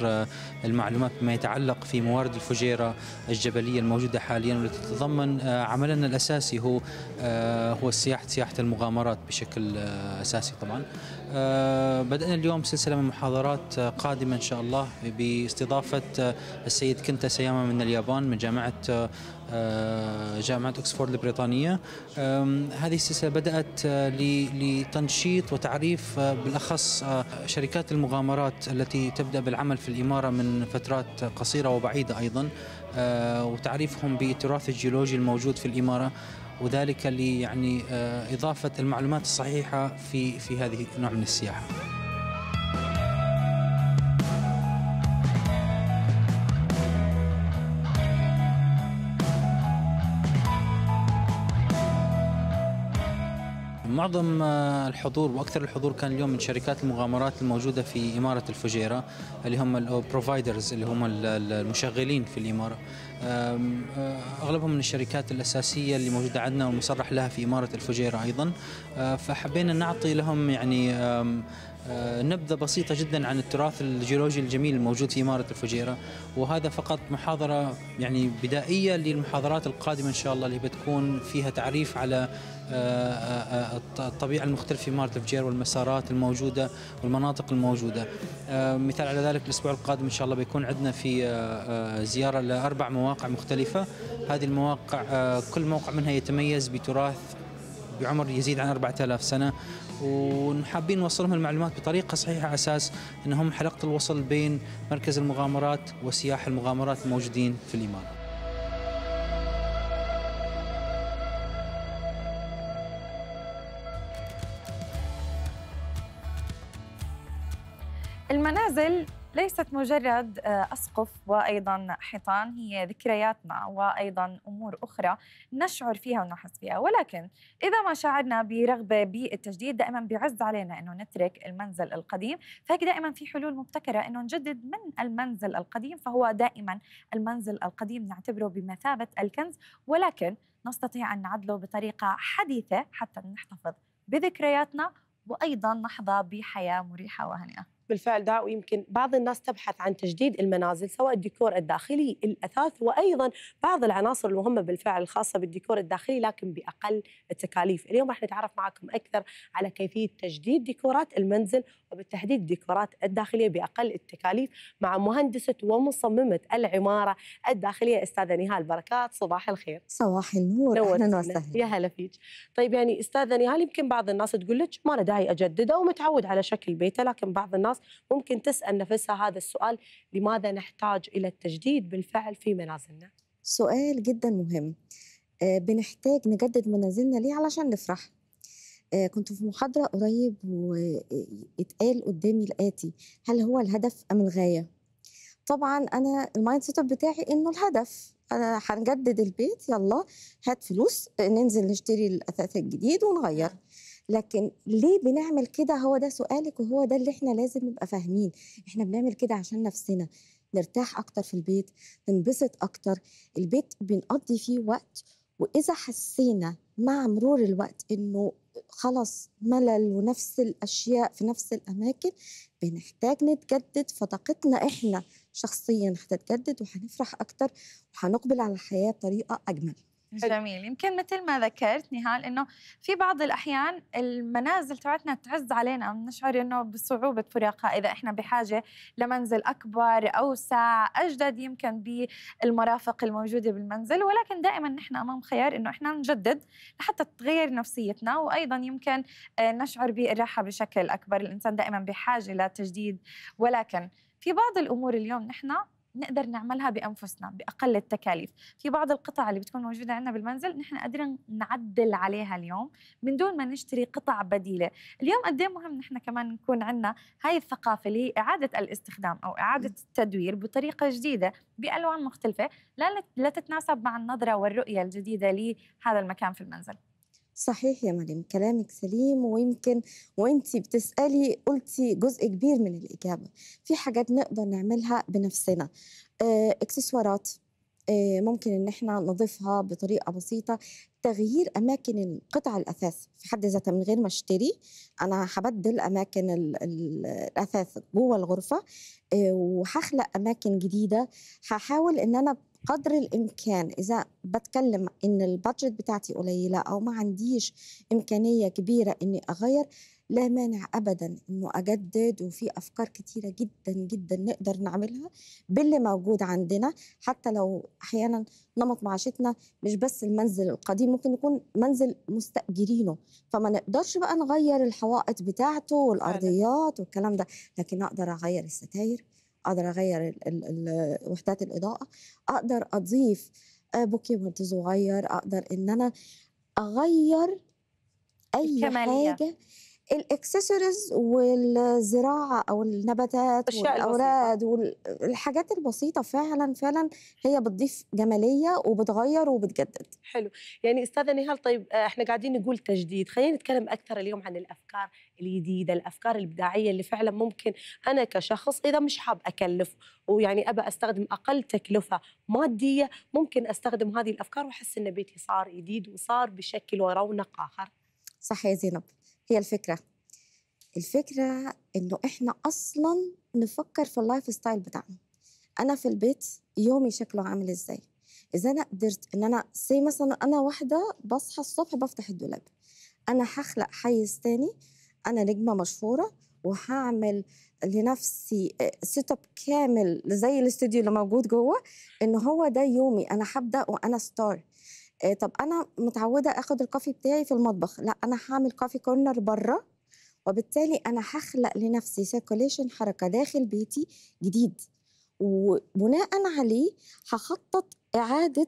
المعلومات بما يتعلق في موارد الفجيرة الجبلية الموجودة حاليا والتي تتضمن آه، عملنا الأساسي هو آه، هو السياحة سياحة المغامرات بشكل آه، أساسي طبعا آه، بدأنا اليوم سلسلة من محاضرات آه، قادمة إن شاء الله باستضافة آه، السيد كنتا سياما من اليابان من جامعة جامعة أكسفورد البريطانية هذه السلسلة بدأت لتنشيط وتعريف بالأخص شركات المغامرات التي تبدأ بالعمل في الإمارة من فترات قصيرة وبعيدة أيضا وتعريفهم بالتراث الجيولوجي الموجود في الإمارة وذلك ليعني آه، إضافة المعلومات الصحيحة في في هذه النوع من السياحة. معظم آه، الحضور واكثر الحضور كان اليوم من شركات المغامرات الموجوده في اماره الفجيره اللي هم البروفايدرز اللي هم المشغلين في الاماره أه، اغلبهم من الشركات الاساسيه اللي موجوده عندنا والمصرح لها في اماره الفجيره ايضا أه، فحبينا نعطي لهم يعني أه، نبذه بسيطه جدا عن التراث الجيولوجي الجميل الموجود في اماره الفجيره وهذا فقط محاضره يعني بدائيه للمحاضرات القادمه ان شاء الله اللي بتكون فيها تعريف على آه، آه، آه، الطبيعه المختلفه في مارت الفجير والمسارات الموجوده والمناطق الموجوده مثال على ذلك الاسبوع القادم ان شاء الله بيكون عندنا في زياره لاربع مواقع مختلفه هذه المواقع كل موقع منها يتميز بتراث بعمر يزيد عن 4000 سنه وحابين نوصلهم المعلومات بطريقه صحيحه على اساس انهم حلقه الوصل بين مركز المغامرات وسياح المغامرات الموجودين في الامارات المنازل ليست مجرد آه، اسقف وايضا حيطان هي ذكرياتنا وايضا امور اخرى نشعر فيها ونحس فيها ولكن اذا ما شعرنا برغبه بالتجديد دائما بيعز علينا انه نترك المنزل القديم فهيك دائما في حلول مبتكره انه نجدد من المنزل القديم فهو دائما المنزل القديم نعتبره بمثابه الكنز ولكن نستطيع ان نعدله بطريقه حديثه حتى نحتفظ بذكرياتنا وايضا نحظى بحياه مريحه وهنيئه بالفعل ده ويمكن بعض الناس تبحث عن تجديد المنازل سواء الديكور الداخلي الاثاث وايضا بعض العناصر المهمه بالفعل الخاصه بالديكور الداخلي لكن باقل التكاليف اليوم راح نتعرف معكم اكثر على كيفيه تجديد ديكورات المنزل وبالتحديد الديكورات الداخليه باقل التكاليف مع مهندسه ومصممه العماره الداخليه استاذه نهال بركات صباح الخير صباح النور اهلا وسهلا يا هلا فيك طيب يعني استاذه نهال يمكن بعض الناس تقول لك ما له داعي اجدده ومتعود على شكل بيته لكن بعض الناس ممكن تسال نفسها هذا السؤال لماذا نحتاج الى التجديد بالفعل في منازلنا؟ سؤال جدا مهم آه، بنحتاج نجدد منازلنا ليه علشان نفرح آه، كنت في محاضرة قريب واتقال آه، قدامي الآتي هل هو الهدف أم الغاية؟ طبعا أنا المايند سيت بتاعي إنه الهدف أنا هنجدد البيت يلا هات فلوس ننزل نشتري الأثاث الجديد ونغير لكن ليه بنعمل كده هو ده سؤالك وهو ده اللي احنا لازم نبقى فاهمين احنا بنعمل كده عشان نفسنا نرتاح اكتر في البيت ننبسط اكتر البيت بنقضي فيه وقت واذا حسينا مع مرور الوقت انه خلاص ملل ونفس الاشياء في نفس الاماكن بنحتاج نتجدد فطاقتنا احنا شخصيا هتتجدد وهنفرح اكتر وهنقبل على الحياه بطريقه اجمل جميل يمكن مثل ما ذكرت نهال انه في بعض الاحيان المنازل تبعتنا تعز علينا بنشعر انه بصعوبه فراقها اذا احنا بحاجه لمنزل اكبر اوسع اجدد يمكن بالمرافق الموجوده بالمنزل ولكن دائما نحن امام خيار انه احنا نجدد لحتى تتغير نفسيتنا وايضا يمكن آه، نشعر بالراحه بشكل اكبر الانسان دائما بحاجه لتجديد ولكن في بعض الامور اليوم نحن نقدر نعملها بانفسنا باقل التكاليف في بعض القطع اللي بتكون موجوده عندنا بالمنزل نحن قادرين نعدل عليها اليوم من دون ما نشتري قطع بديله اليوم قد إيه مهم نحن كمان نكون عندنا هاي الثقافه اللي هي اعاده الاستخدام او اعاده التدوير بطريقه جديده بالوان مختلفه لا لتتناسب مع النظره والرؤيه الجديده لهذا المكان في المنزل صحيح يا مريم كلامك سليم ويمكن وانت بتسالي قلتي جزء كبير من الاجابه في حاجات نقدر نعملها بنفسنا آه، اكسسوارات آه، ممكن ان احنا نضيفها بطريقه بسيطه تغيير اماكن قطع الاثاث في حد ذاتها من غير ما اشتري انا هبدل اماكن الاثاث جوه الغرفه آه، وهخلق اماكن جديده هحاول ان انا قدر الامكان اذا بتكلم ان البادجت بتاعتي قليله او ما عنديش امكانيه كبيره اني اغير لا مانع ابدا انه اجدد وفي افكار كتيره جدا جدا نقدر نعملها باللي موجود عندنا حتى لو احيانا نمط معيشتنا مش بس المنزل القديم ممكن يكون منزل مستاجرينه فما نقدرش بقى نغير الحوائط بتاعته والارضيات والكلام ده لكن اقدر اغير الستاير اقدر اغير وحدات الاضاءه اقدر اضيف آه، بوكيه صغير اقدر ان انا اغير اي الكمالية. حاجه الاكسسوارز والزراعه او النباتات والاوراد والحاجات البسيطه فعلا فعلا هي بتضيف جماليه وبتغير وبتجدد حلو يعني استاذه نهال طيب آه، احنا قاعدين نقول تجديد خلينا نتكلم اكثر اليوم عن الافكار الجديده الافكار الابداعيه اللي فعلا ممكن انا كشخص اذا مش حاب اكلف ويعني ابى استخدم اقل تكلفه ماديه ممكن استخدم هذه الافكار واحس ان بيتي صار جديد وصار بشكل ورونق اخر صح يا زينب هي الفكره الفكره انه احنا اصلا نفكر في اللايف ستايل بتاعنا انا في البيت يومي شكله عامل ازاي اذا انا قدرت ان انا سي مثلا انا واحده بصحى الصبح بفتح الدولاب انا هخلق حيز تاني انا نجمه مشهوره وهعمل لنفسي سيت آه، اب كامل زي الاستوديو اللي موجود جوه ان هو ده يومي انا هبدا وانا ستار آه، طب انا متعوده اخد الكافي بتاعي في المطبخ لا انا هعمل كافي كورنر بره وبالتالي انا هخلق لنفسي سيركوليشن حركه داخل بيتي جديد وبناء عليه هخطط اعاده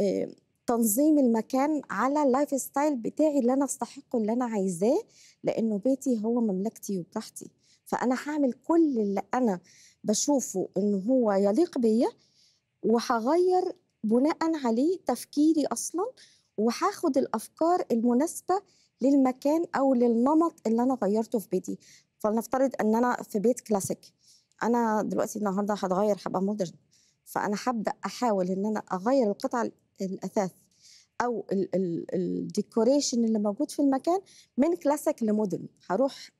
آه، تنظيم المكان على اللايف ستايل بتاعي اللي انا استحقه اللي انا عايزاه لانه بيتي هو مملكتي وبراحتي فانا هعمل كل اللي انا بشوفه ان هو يليق بيا وهغير بناء عليه تفكيري اصلا وهاخد الافكار المناسبه للمكان او للنمط اللي انا غيرته في بيتي فلنفترض ان انا في بيت كلاسيك انا دلوقتي النهارده هتغير هبقى مودرن فانا هبدا احاول ان انا اغير القطع الاثاث او الديكوريشن اللي موجود في المكان من كلاسيك لمودرن هروح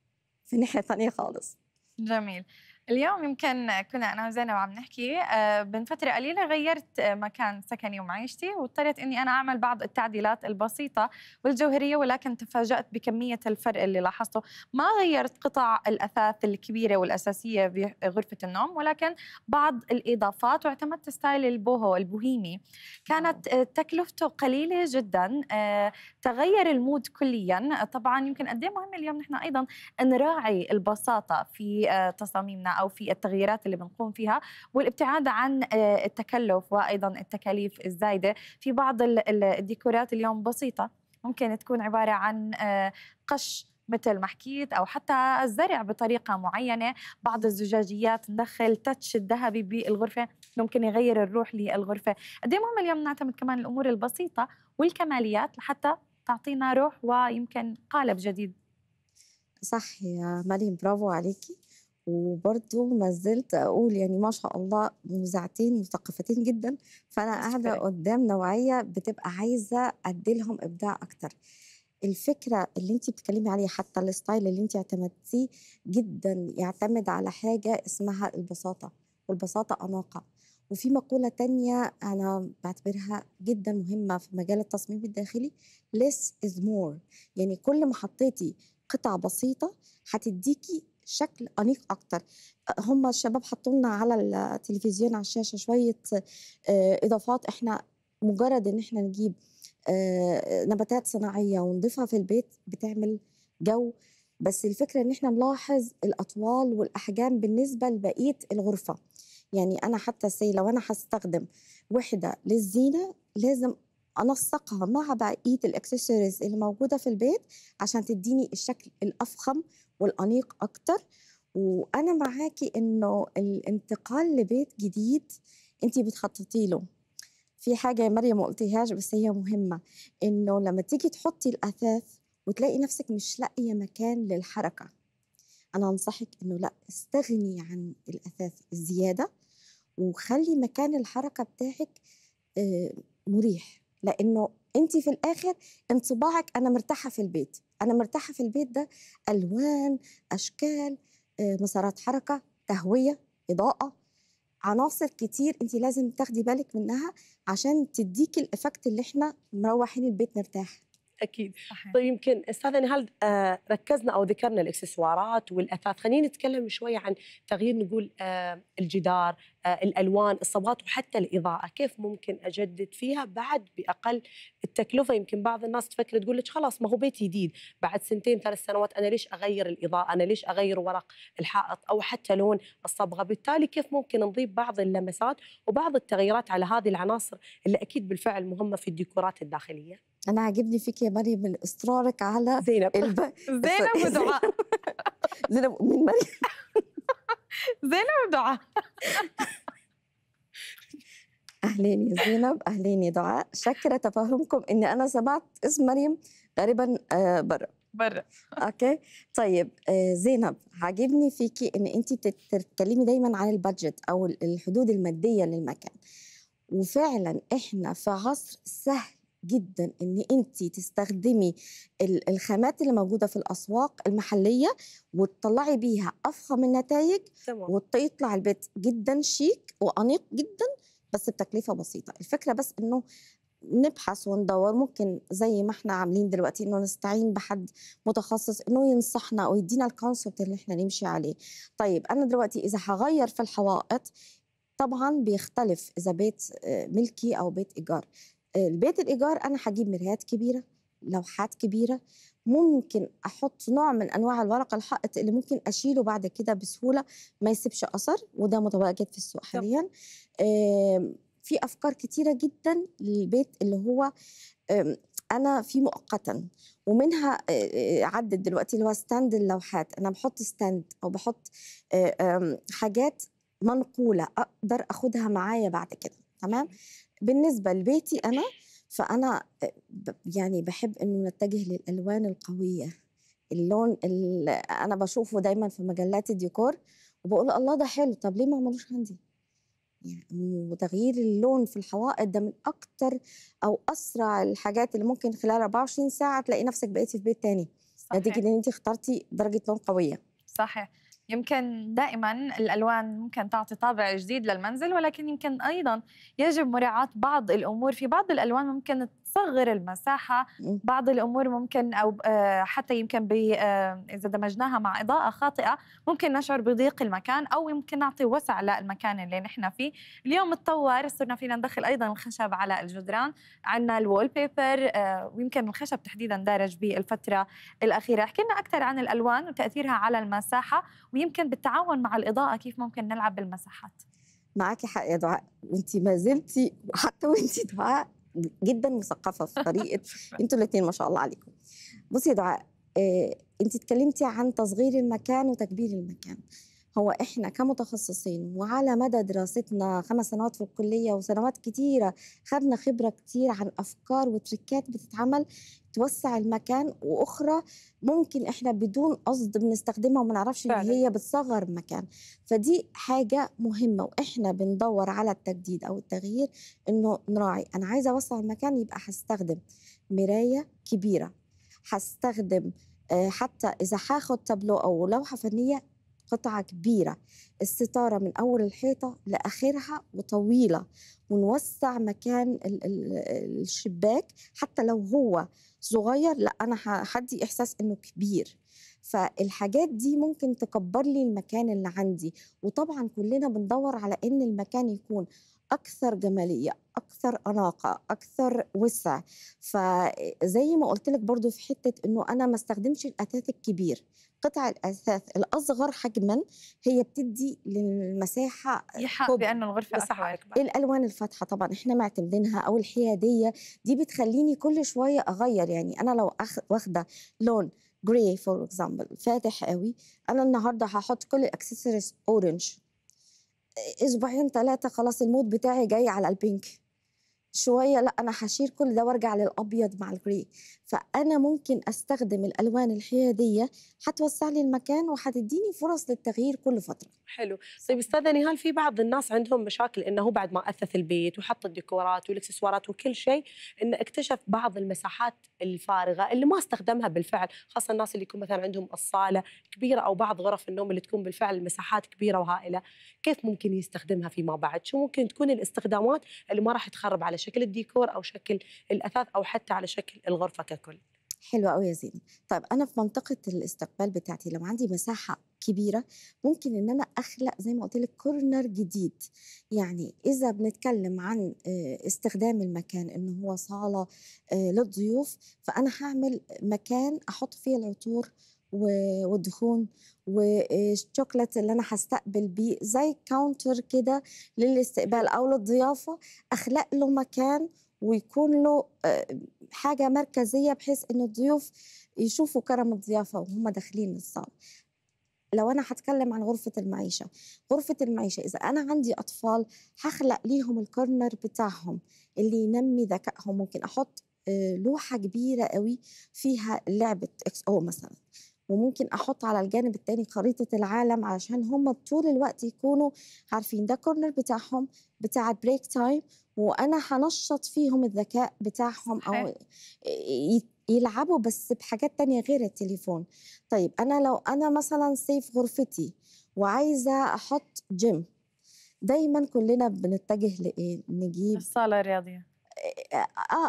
في ناحيه ثانيه خالص جميل اليوم يمكن كنا انا وزينب وعم نحكي آه، من فتره قليله غيرت آه، مكان سكني ومعيشتي واضطريت اني انا اعمل بعض التعديلات البسيطه والجوهريه ولكن تفاجات بكميه الفرق اللي لاحظته ما غيرت قطع الاثاث الكبيره والاساسيه بغرفه النوم ولكن بعض الاضافات واعتمدت ستايل البوهو البوهيمي كانت آه، تكلفته قليله جدا تغير المود كليا طبعا يمكن قد إيه مهم اليوم نحن ايضا نراعي البساطه في تصاميمنا او في التغييرات اللي بنقوم فيها والابتعاد عن آه، التكلف وايضا التكاليف الزايده في بعض الديكورات اليوم بسيطه ممكن تكون عباره عن آه، قش مثل ما حكيت او حتى الزرع بطريقه معينه بعض الزجاجيات ندخل تاتش الذهبي بالغرفه ممكن يغير الروح للغرفه قد إيه مهم اليوم نعتمد كمان الامور البسيطه والكماليات لحتى تعطينا روح ويمكن قالب جديد صح يا مريم برافو عليكي وبرضه ما زلت اقول يعني ما شاء الله مذاعتين مثقفتين جدا فانا قاعده قدام نوعيه بتبقى عايزه ادي لهم ابداع اكتر الفكره اللي انت بتتكلمي عليها حتى الستايل اللي انت اعتمدتيه جدا يعتمد على حاجه اسمها البساطه والبساطه اناقه وفي مقولة تانية أنا بعتبرها جدا مهمة في مجال التصميم الداخلي less is more يعني كل ما حطيتي قطع بسيطة هتديكي شكل أنيق أكتر هم الشباب حطوا لنا على التلفزيون على الشاشة شوية آه، إضافات إحنا مجرد إن إحنا نجيب آه، نباتات صناعية ونضيفها في البيت بتعمل جو بس الفكرة إن إحنا نلاحظ الأطوال والأحجام بالنسبة لبقية الغرفة يعني أنا حتى سي لو أنا هستخدم وحدة للزينة لازم انسقها مع بقيه الاكسسوارز اللي موجوده في البيت عشان تديني الشكل الافخم والأنيق أكتر وأنا معاكي إنه الانتقال لبيت جديد أنت بتخططي له في حاجة يا مريم ما قلتيهاش بس هي مهمة إنه لما تيجي تحطي الأثاث وتلاقي نفسك مش لاقية مكان للحركة أنا أنصحك إنه لا استغني عن الأثاث الزيادة وخلي مكان الحركة بتاعك آه، مريح لأنه انت في الاخر انطباعك انا مرتاحه في البيت انا مرتاحه في البيت ده الوان اشكال آه، مسارات حركه تهويه اضاءه عناصر كتير انت لازم تاخدي بالك منها عشان تديكي الافكت اللي احنا مروحين البيت نرتاح اكيد صحيح. طيب يمكن استاذه نهال آه، ركزنا او ذكرنا الاكسسوارات والاثاث خلينا نتكلم شويه عن تغيير نقول آه، الجدار آه، الالوان الصبغات وحتى الاضاءه كيف ممكن اجدد فيها بعد باقل التكلفه يمكن بعض الناس تفكر تقول لك خلاص ما هو بيت جديد بعد سنتين ثلاث سنوات انا ليش اغير الاضاءه انا ليش اغير ورق الحائط او حتى لون الصبغه بالتالي كيف ممكن نضيف بعض اللمسات وبعض التغييرات على هذه العناصر اللي اكيد بالفعل مهمه في الديكورات الداخليه انا عاجبني فيك يا مريم من اصرارك على زينب الب... (laughs) زينب ودعاء (laughs) زينب من مريم (laughs) (laughs) زينب دعاء (laughs) اهلين يا زينب اهلين يا دعاء شكرا تفهمكم اني انا سمعت اسم مريم غالبا آه، برا برا (laughs) اوكي طيب آه، زينب عاجبني فيكي ان انت تتكلمي دايما عن البادجت او الحدود الماديه للمكان وفعلا احنا في عصر سهل جدا ان انت تستخدمي الخامات اللي موجوده في الاسواق المحليه وتطلعي بيها افخم النتائج وتطلع البيت جدا شيك وانيق جدا بس بتكلفه بسيطه الفكره بس انه نبحث وندور ممكن زي ما احنا عاملين دلوقتي انه نستعين بحد متخصص انه ينصحنا او يدينا الكونسبت اللي احنا نمشي عليه طيب انا دلوقتي اذا هغير في الحوائط طبعا بيختلف اذا بيت آه، ملكي او بيت ايجار البيت آه، الايجار انا هجيب مرايات كبيره لوحات كبيره ممكن احط نوع من انواع الورق الحائط اللي ممكن اشيله بعد كده بسهوله ما يسيبش اثر وده متواجد في السوق حاليا في افكار كتيره جدا للبيت اللي هو انا فيه مؤقتا ومنها آه، آه، عدت دلوقتي اللي هو ستاند اللوحات انا بحط ستاند او بحط حاجات منقوله اقدر اخدها معايا بعد كده تمام بالنسبة لبيتي أنا فأنا آه، يعني بحب إنه نتجه للألوان القوية اللون اللي أنا بشوفه دايما في مجلات الديكور وبقول الله ده حلو طب ليه ما عملوش عندي؟ يعني وتغيير اللون في الحوائط ده من أكتر أو أسرع الحاجات اللي ممكن خلال 24 ساعة تلاقي نفسك بقيتي في بيت تاني صحيح. نتيجة إن أنت اخترتي درجة لون قوية صحيح يمكن دائما الالوان ممكن تعطي طابع جديد للمنزل ولكن يمكن ايضا يجب مراعاه بعض الامور في بعض الالوان ممكن بتصغر المساحه بعض الامور ممكن او آه، حتى يمكن آه، اذا دمجناها مع اضاءه خاطئه ممكن نشعر بضيق المكان او يمكن نعطي وسع للمكان اللي نحن فيه اليوم تطور صرنا فينا ندخل ايضا الخشب على الجدران عندنا الوول بيبر آه، ويمكن الخشب تحديدا دارج بالفتره الاخيره حكينا اكثر عن الالوان وتاثيرها على المساحه ويمكن بالتعاون مع الاضاءه كيف ممكن نلعب بالمساحات معك حق يا دعاء وانت ما زلتي حتى وانت دعاء جدا مثقفه في طريقه (laughs) انتوا الاثنين ما شاء الله عليكم بصي يا دعاء آه، انت اتكلمتي عن تصغير المكان وتكبير المكان هو احنا كمتخصصين وعلى مدى دراستنا خمس سنوات في الكليه وسنوات كثيره خدنا خبره كثير عن افكار وتركات بتتعمل توسع المكان واخرى ممكن احنا بدون قصد بنستخدمها وما نعرفش ان هي بتصغر المكان فدي حاجه مهمه واحنا بندور على التجديد او التغيير انه نراعي انا عايزه اوسع المكان يبقى هستخدم مرايه كبيره هستخدم آه، حتى اذا هاخد تابلو او لوحه فنيه قطعة كبيرة الستارة من أول الحيطة لآخرها وطويلة ونوسع مكان الشباك حتى لو هو صغير لا أنا حدي إحساس إنه كبير فالحاجات دي ممكن تكبر لي المكان اللي عندي وطبعا كلنا بندور على إن المكان يكون أكثر جمالية أكثر أناقة أكثر وسع فزي ما قلت لك برضو في حتة إنه أنا ما استخدمش الأثاث الكبير قطع الاثاث الاصغر حجما هي بتدي للمساحه يحق بانه الغرفه صح اكبر الالوان الفاتحه طبعا احنا معتمدينها او الحياديه دي بتخليني كل شويه اغير يعني انا لو واخده لون جراي فور اكزامبل فاتح قوي انا النهارده هحط كل الاكسسوارز اورنج اسبوعين ثلاثه خلاص المود بتاعي جاي على البينك شويه لا انا هشيل كل ده وارجع للابيض مع الجري فأنا ممكن أستخدم الألوان الحيادية حتوسع لي المكان وحتديني فرص للتغيير كل فترة حلو طيب أستاذة نهال في بعض الناس عندهم مشاكل إنه بعد ما أثث البيت وحط الديكورات والإكسسوارات وكل شيء إنه اكتشف بعض المساحات الفارغة اللي ما استخدمها بالفعل خاصة الناس اللي يكون مثلا عندهم الصالة كبيرة أو بعض غرف النوم اللي تكون بالفعل مساحات كبيرة وهائلة كيف ممكن يستخدمها فيما بعد شو ممكن تكون الاستخدامات اللي ما راح تخرب على شكل الديكور أو شكل الأثاث أو حتى على شكل الغرفة ككل حلوة قوي يا زينب طيب أنا في منطقة الاستقبال بتاعتي لو عندي مساحة كبيرة ممكن إن أنا أخلق زي ما قلت لك كورنر جديد يعني إذا بنتكلم عن آه، استخدام المكان إن هو صالة آه، للضيوف فأنا هعمل مكان أحط فيه العطور والدخون والشوكلت آه، اللي انا هستقبل بيه زي كاونتر كده للاستقبال او للضيافه اخلق له مكان ويكون له آه، حاجه مركزيه بحيث ان الضيوف يشوفوا كرم الضيافه وهم داخلين الصال لو انا هتكلم عن غرفه المعيشه غرفه المعيشه اذا انا عندي اطفال هخلق ليهم الكورنر بتاعهم اللي ينمي ذكائهم ممكن احط آه، لوحه كبيره قوي فيها لعبه اكس او مثلا وممكن احط على الجانب التاني خريطه العالم علشان هم طول الوقت يكونوا عارفين ده كورنر بتاعهم بتاع بريك تايم وانا هنشط فيهم الذكاء بتاعهم او يلعبوا بس بحاجات تانية غير التليفون طيب انا لو انا مثلا سيف غرفتي وعايزه احط جيم دايما كلنا بنتجه لايه نجيب الصاله الرياضيه آه،,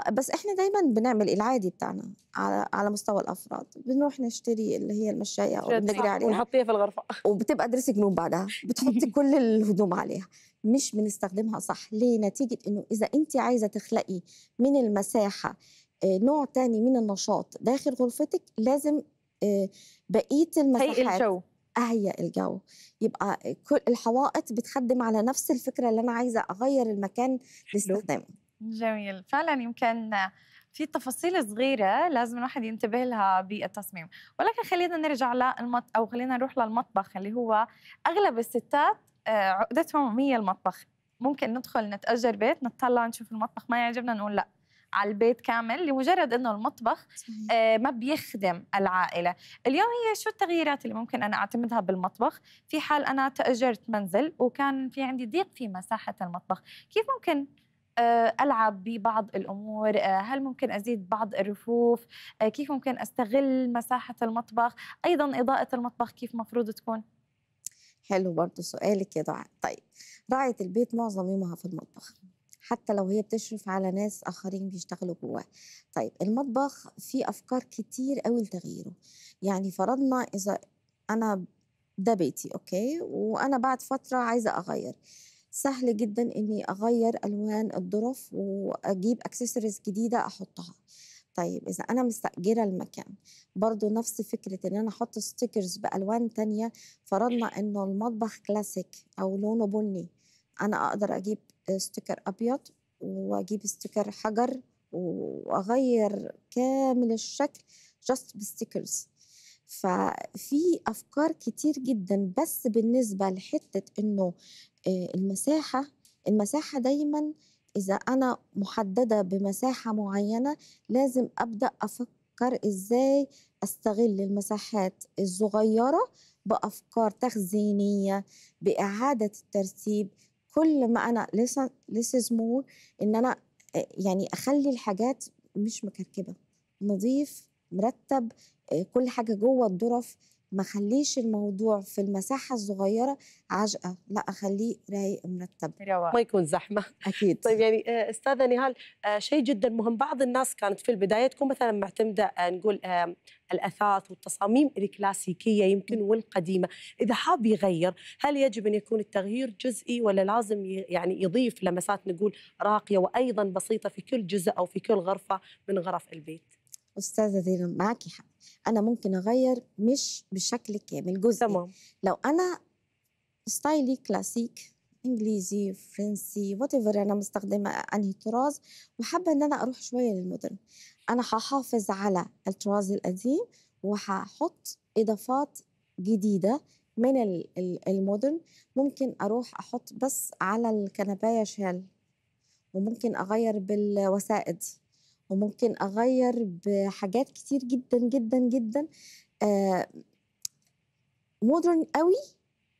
اه بس احنا دايما بنعمل العادي بتاعنا على على مستوى الافراد بنروح نشتري اللي هي المشايه او عليها ونحطيها في الغرفه وبتبقى دريسنج روم بعدها بتحطي (laughs) كل الهدوم عليها مش بنستخدمها صح ليه نتيجه انه اذا انت عايزه تخلقي من المساحه آه، نوع تاني من النشاط داخل غرفتك لازم آه، بقيه المساحات هي الجو اهيأ الجو يبقى كل الحوائط بتخدم على نفس الفكره اللي انا عايزه اغير المكان لاستخدامه جميل فعلا يمكن في تفاصيل صغيرة لازم الواحد ينتبه لها بالتصميم ولكن خلينا نرجع للمط أو خلينا نروح للمطبخ اللي هو أغلب الستات آه، عقدتهم هي المطبخ ممكن ندخل نتأجر بيت نطلع نشوف المطبخ ما يعجبنا نقول لا على البيت كامل لمجرد انه المطبخ آه، ما بيخدم العائله، اليوم هي شو التغييرات اللي ممكن انا اعتمدها بالمطبخ؟ في حال انا تاجرت منزل وكان في عندي ضيق في مساحه المطبخ، كيف ممكن آه، العب ببعض الامور آه، هل ممكن ازيد بعض الرفوف آه، كيف ممكن استغل مساحه المطبخ ايضا اضاءه المطبخ كيف مفروض تكون حلو برضه سؤالك يا دعاء طيب راعية البيت معظم يومها في المطبخ حتى لو هي بتشرف على ناس آخرين بيشتغلوا جواه طيب المطبخ فيه أفكار كتير قوي لتغييره يعني فرضنا إذا أنا ده بيتي أوكي وأنا بعد فترة عايزة أغير سهل جدا اني اغير الوان الظرف واجيب اكسسوارز جديده احطها طيب اذا انا مستاجره المكان برضو نفس فكره ان انا احط ستيكرز بالوان تانية فرضنا انه المطبخ كلاسيك او لونه بني انا اقدر اجيب ستيكر آه، ابيض واجيب ستيكر حجر واغير كامل الشكل جاست بستيكرز ففي افكار كتير جدا بس بالنسبه لحته انه آه، المساحه المساحه دايما اذا انا محدده بمساحه معينه لازم ابدا افكر ازاي استغل المساحات الصغيره بافكار تخزينيه باعاده الترتيب كل ما انا لسه لسه مور ان انا آه، يعني اخلي الحاجات مش مكركبه نظيف مرتب آه، كل حاجه جوه الظرف ما خليش الموضوع في المساحه الصغيره عجقه لا اخليه رايق مرتب ما يكون زحمه اكيد طيب يعني آه، استاذه نهال آه، شيء جدا مهم بعض الناس كانت في البدايه تكون مثلا معتمده نقول الاثاث والتصاميم الكلاسيكيه يمكن والقديمه اذا حاب يغير هل يجب ان يكون التغيير جزئي ولا لازم يعني يضيف لمسات نقول راقيه وايضا بسيطه في كل جزء او في كل غرفه من غرف البيت استاذه زينب معاكي حق انا ممكن اغير مش بشكل كامل جزء تمام لو انا ستايلي كلاسيك انجليزي فرنسي وات ايفر انا مستخدمه انهي طراز وحابه ان انا اروح شويه للمودرن انا هحافظ على الطراز القديم وهحط اضافات جديده من المودرن ممكن اروح احط بس على الكنبايه شال وممكن اغير بالوسائد وممكن اغير بحاجات كتير جدا جدا جدا مودرن آه، قوي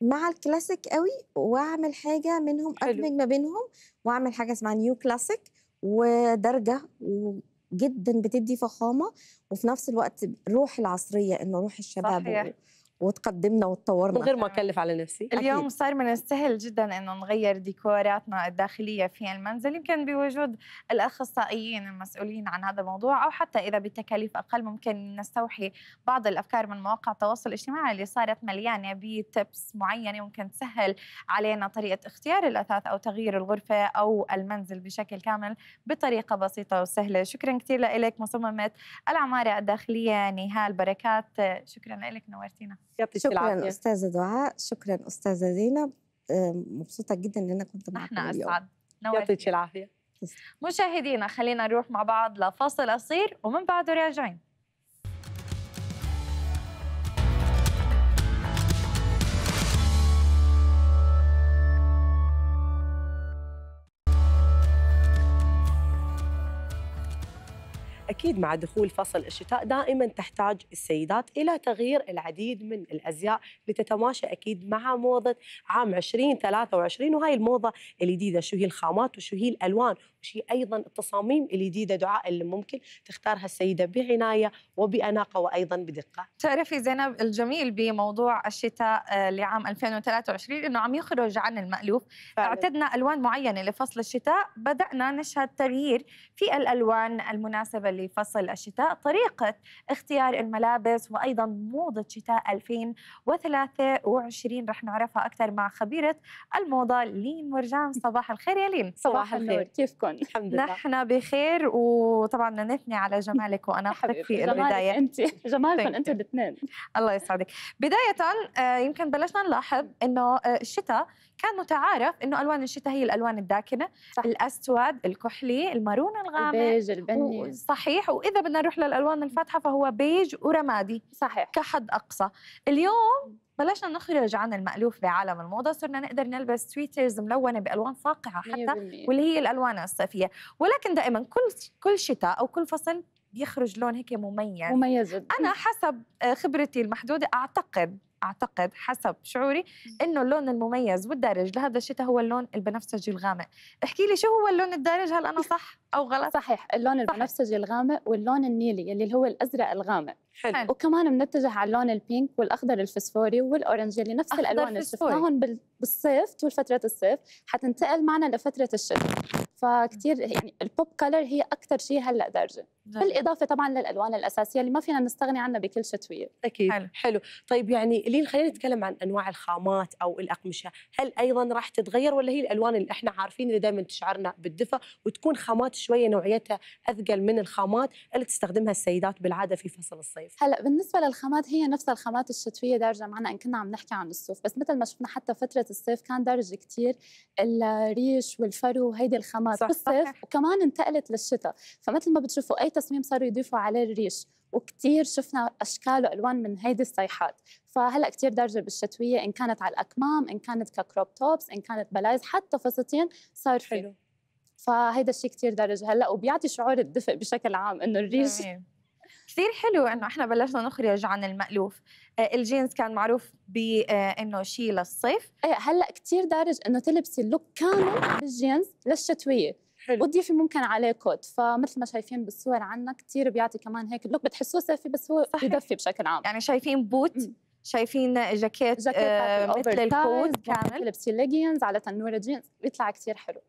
مع الكلاسيك قوي واعمل حاجه منهم ادمج ما بينهم واعمل حاجه اسمها نيو كلاسيك ودرجه وجدا بتدي فخامه وفي نفس الوقت روح العصريه انه روح الشباب صحيح. وتقدمنا وتطورنا من غير ما اكلف على نفسي اليوم أكيد. صار من السهل جدا انه نغير ديكوراتنا الداخليه في المنزل يمكن بوجود الاخصائيين المسؤولين عن هذا الموضوع او حتى اذا بتكاليف اقل ممكن نستوحي بعض الافكار من مواقع التواصل الاجتماعي اللي صارت مليانه بتبس معينه ممكن تسهل علينا طريقه اختيار الاثاث او تغيير الغرفه او المنزل بشكل كامل بطريقه بسيطه وسهله شكرا كثير لك مصممه العماره الداخليه نهال بركات شكرا لك نورتينا يعطيك شكرا استاذه دعاء شكرا استاذه زينب مبسوطه جدا ان انا كنت معكم احنا اسعد يعطيك العافيه مشاهدينا خلينا نروح مع بعض لفاصل قصير ومن بعده راجعين أكيد مع دخول فصل الشتاء دائما تحتاج السيدات إلى تغيير العديد من الأزياء لتتماشى أكيد مع موضة عام 2023 وهاي الموضة الجديدة شو هي الخامات وشو هي الألوان وشو أيضا التصاميم الجديدة دعاء اللي ممكن تختارها السيدة بعناية وبأناقة وأيضا بدقة تعرفي زينب الجميل بموضوع الشتاء آه، لعام 2023 أنه عم يخرج عن المألوف اعتدنا ألوان معينة لفصل الشتاء بدأنا نشهد تغيير في الألوان المناسبة لفصل الشتاء طريقة اختيار الملابس وأيضا موضة شتاء 2023 رح نعرفها أكثر مع خبيرة الموضة لين مرجان صباح الخير يا لين صباح الخير كيفكم الحمد لله نحن بخير وطبعا نثني على جمالك (laughs) أحبك في البداية انت جمالكم أنت الاثنين الله يسعدك بداية آه، يمكن بلشنا نلاحظ أنه آه، الشتاء كان متعارف انه الوان الشتاء هي الالوان الداكنه صح. الاسود الكحلي المارون الغامق البيج البني صحيح واذا بدنا نروح للالوان الفاتحه فهو بيج ورمادي صحيح كحد اقصى اليوم بلشنا نخرج عن المألوف بعالم الموضة صرنا نقدر نلبس تويترز ملونة بألوان فاقعة حتى واللي هي الألوان الصيفية ولكن دائما كل كل شتاء أو كل فصل بيخرج لون هيك مميز مميز جدا. أنا حسب آه، خبرتي المحدودة أعتقد اعتقد حسب شعوري انه اللون المميز والدارج لهذا الشتاء هو اللون البنفسجي الغامق احكي لي شو هو اللون الدارج هل انا صح او غلط صحيح اللون البنفسجي الغامق واللون النيلي اللي هو الازرق الغامق حلو وكمان بنتجه على اللون البينك والاخضر الفسفوري والاورنج اللي نفس الالوان اللي شفناهم بالصيف طول فتره الصيف حتنتقل معنا لفتره الشتاء فكتير يعني البوب كلر هي اكثر شيء هلا دارجه بالاضافه طبعا للالوان الاساسيه اللي ما فينا نستغني عنها بكل شتويه اكيد حلو, حلو. طيب يعني لين خلينا نتكلم عن انواع الخامات او الاقمشه هل ايضا راح تتغير ولا هي الالوان اللي احنا عارفين اللي دائما تشعرنا بالدفى وتكون خامات شويه نوعيتها اثقل من الخامات اللي تستخدمها السيدات بالعاده في فصل الصيف هلا بالنسبه للخامات هي نفس الخامات الشتويه دارجه معنا ان كنا عم نحكي عن الصوف بس مثل ما شفنا حتى فتره الصيف كان دارج كثير الريش والفرو هيدي الخامات التصميمات صح بالصيف وكمان انتقلت للشتاء فمثل ما بتشوفوا اي تصميم صاروا يضيفوا عليه الريش وكثير شفنا اشكال والوان من هيدي الصيحات فهلا كثير درجه بالشتويه ان كانت على الاكمام ان كانت ككروب توبس ان كانت بلايز حتى فساتين صار فيه. حلو فهيدا الشيء كثير درجه هلا وبيعطي شعور الدفء بشكل عام انه الريش كثير حلو انه احنا بلشنا نخرج عن المالوف آه، الجينز كان معروف بانه آه، شيء للصيف إيه، هلا كثير دارج انه تلبسي اللوك كامل بالجينز للشتويه حلو وتضيفي ممكن عليه كوت فمثل ما شايفين بالصور عنا كثير بيعطي كمان هيك اللوك بتحسوه صيفي بس هو صحيح. بدفي بشكل عام يعني شايفين بوت م. شايفين جاكيت, جاكيت آه مثل الكوت كامل تلبسي ليجينز على تنوره جينز بيطلع كثير حلو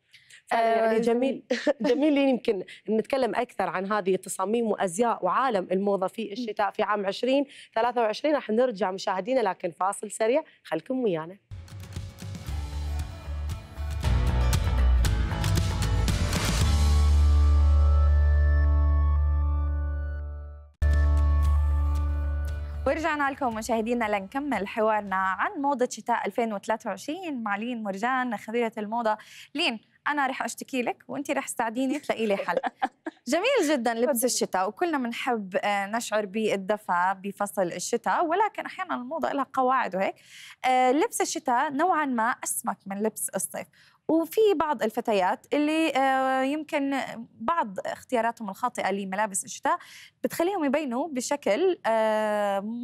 أيوة، آه، جميل جميل (laughs) (laughs) يمكن نتكلم اكثر عن هذه التصاميم وازياء وعالم الموضه في الشتاء في عام 2023 راح نرجع مشاهدينا لكن فاصل سريع خلكم ويانا ورجعنا لكم مشاهدينا لنكمل حوارنا عن موضة شتاء 2023 مع لين مرجان خبيرة الموضة لين انا رح اشتكي لك وانت رح تساعديني (laughs) تلاقي لي حل جميل جدا لبس الشتاء وكلنا بنحب آه، نشعر بالدفى بفصل الشتاء ولكن احيانا الموضه لها قواعد وهيك آه، لبس الشتاء نوعا ما اسمك من لبس الصيف وفي بعض الفتيات اللي آه، يمكن بعض اختياراتهم الخاطئه لملابس الشتاء بتخليهم يبينوا بشكل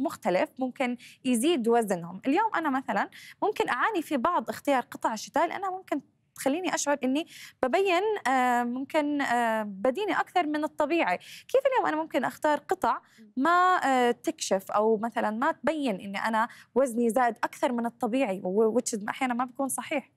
مختلف ممكن يزيد وزنهم اليوم انا مثلا ممكن اعاني في بعض اختيار قطع الشتاء لانها ممكن بتخليني اشعر اني ببين آه، ممكن آه، بديني اكثر من الطبيعي كيف اليوم انا ممكن اختار قطع ما آه، تكشف او مثلا ما تبين اني انا وزني زاد اكثر من الطبيعي وتش احيانا ما بيكون صحيح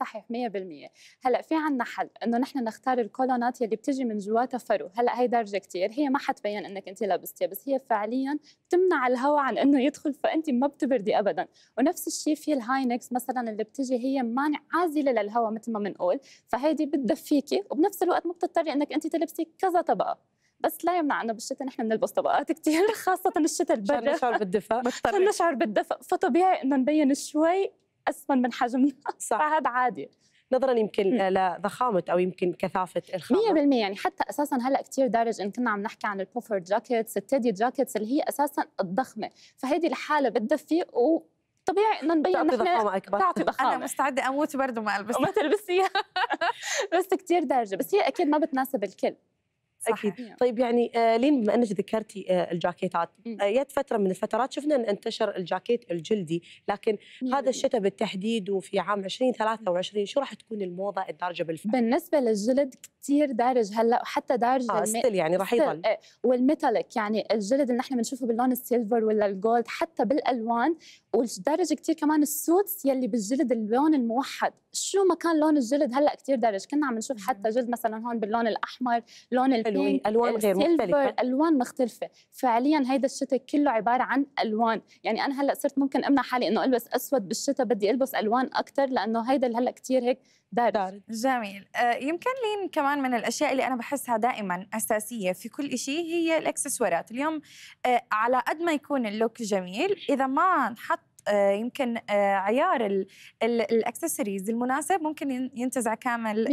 صحيح 100% هلا في عندنا حل انه نحن نختار الكولونات يلي بتجي من جواتها فرو هلا هي درجه كثير هي ما حتبين انك انت لابستيها بس هي فعليا بتمنع الهواء عن انه يدخل فانت ما بتبردي ابدا ونفس الشيء في الهاينكس مثلا اللي بتجي هي مانع عازله للهواء مثل ما بنقول فهيدي بتدفيكي وبنفس الوقت ما بتضطري انك انت تلبسي كذا طبقه بس لا يمنع انه بالشتاء نحن بنلبس طبقات كثير (laughs) خاصه الشتاء البرد عشان نشعر بالدفء عشان نشعر بالدفء فطبيعي انه نبين شوي اسمن من حجمنا صح. فهذا عادي نظرا يمكن لضخامه او يمكن كثافه الخامه 100% يعني حتى اساسا هلا كثير دارج ان كنا عم نحكي عن البوفر جاكيتس التيدي جاكيتس اللي هي اساسا الضخمه فهيدي الحاله بتدفي و طبيعي انه نبين تعطي ضخامه اكبر تعطي ضخامه انا مستعده اموت برد وما البس ما تلبسيها (laughs) بس كثير دارجه بس هي اكيد ما بتناسب الكل اكيد طيب يعني آه، لين بما انك ذكرتي آه، الجاكيتات جت آه، فتره من الفترات شفنا ان انتشر الجاكيت الجلدي لكن هذا الشتاء بالتحديد وفي عام 2023 شو راح تكون الموضه الدارجه بالفعل بالنسبه للجلد كثير دارج هلا وحتى دارج آه ستيل يعني راح يضل والميتاليك يعني الجلد اللي نحن بنشوفه باللون السيلفر ولا الجولد حتى بالالوان والدارج كثير كمان السوتس يلي بالجلد اللون الموحد شو ما كان لون الجلد هلا كثير دارج كنا عم نشوف حتى جلد مثلا هون باللون الاحمر لون حلوين إيه، الوان غير مختلفه الوان مختلفه فعليا هيدا الشتاء كله عباره عن الوان يعني انا هلا صرت ممكن امنع حالي انه البس اسود بالشتاء بدي البس الوان اكثر لانه هيدا هلا كثير هيك دارج جميل آه، يمكن لي كمان من الاشياء اللي انا بحسها دائما اساسيه في كل شيء هي الاكسسوارات اليوم آه، على قد ما يكون اللوك جميل اذا ما انحط آه، يمكن آه، عيار الاكسسوارز المناسب ممكن ينتزع كامل 100%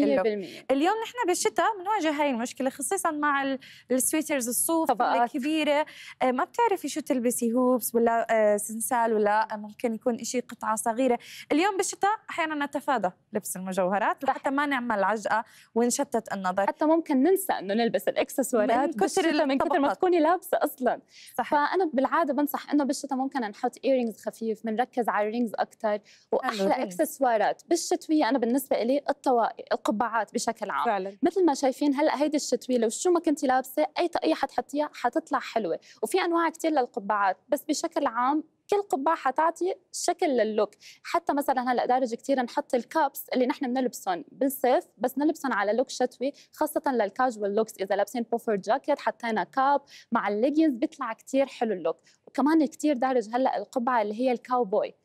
اليوم نحن بالشتاء بنواجه هاي المشكله خصيصا مع السويترز الصوف الكبيره آه، ما بتعرفي شو تلبسي هوبس ولا سنسال ولا ممكن يكون شيء قطعه صغيره اليوم بالشتاء احيانا نتفادى لبس المجوهرات لحتى ما نعمل عجقه ونشتت النظر حتى ممكن ننسى انه نلبس الاكسسوارات من كثر من كثر ما تكوني لابسه اصلا صح. فانا بالعاده بنصح انه بالشتاء ممكن نحط ايرينجز خفيف بنركز على الرينجز اكثر واحلى اكسسوارات بالشتويه انا بالنسبه لي الطواقي القبعات بشكل عام فعلا. مثل ما شايفين هلا هيدي الشتويه لو شو ما كنتي لابسه اي طاقيه حتحطيها حتطلع حلوه وفي انواع كثير للقبعات بس بشكل عام كل قبعه حتعطي شكل للوك حتى مثلا هلا دارج كثير نحط الكابس اللي نحن بنلبسهم بالصيف بس نلبسهم على لوك شتوي خاصه للكاجوال لوكس اذا لابسين بوفر جاكيت حطينا كاب مع الليجنز بيطلع كثير حلو اللوك وكمان كثير دارج هلا القبعه اللي هي الكاوبوي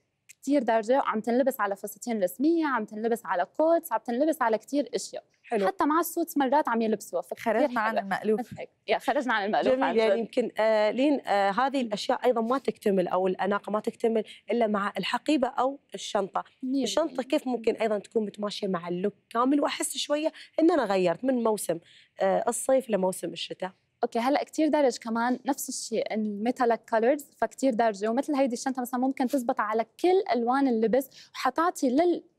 كثير درجه وعم تنلبس على فساتين رسميه عم تنلبس على كوتس عم تنلبس على كثير اشياء حلو. حتى مع السوت مرات عم يلبسوها خرجنا عن المألوف يا خرجنا عن المألوف جميل يعني يمكن آه لين آه هذه الاشياء ايضا ما تكتمل او الاناقه ما تكتمل الا مع الحقيبه او الشنطه ميل. الشنطه كيف ممكن ايضا تكون متماشيه مع اللوك كامل واحس شويه ان انا غيرت من موسم آه الصيف لموسم الشتاء اوكي هلا كثير درج كمان نفس الشيء الميتالك كلرز فكثير درجه ومثل هيدي الشنطه مثلا ممكن تزبط على كل الوان اللبس وحتعطي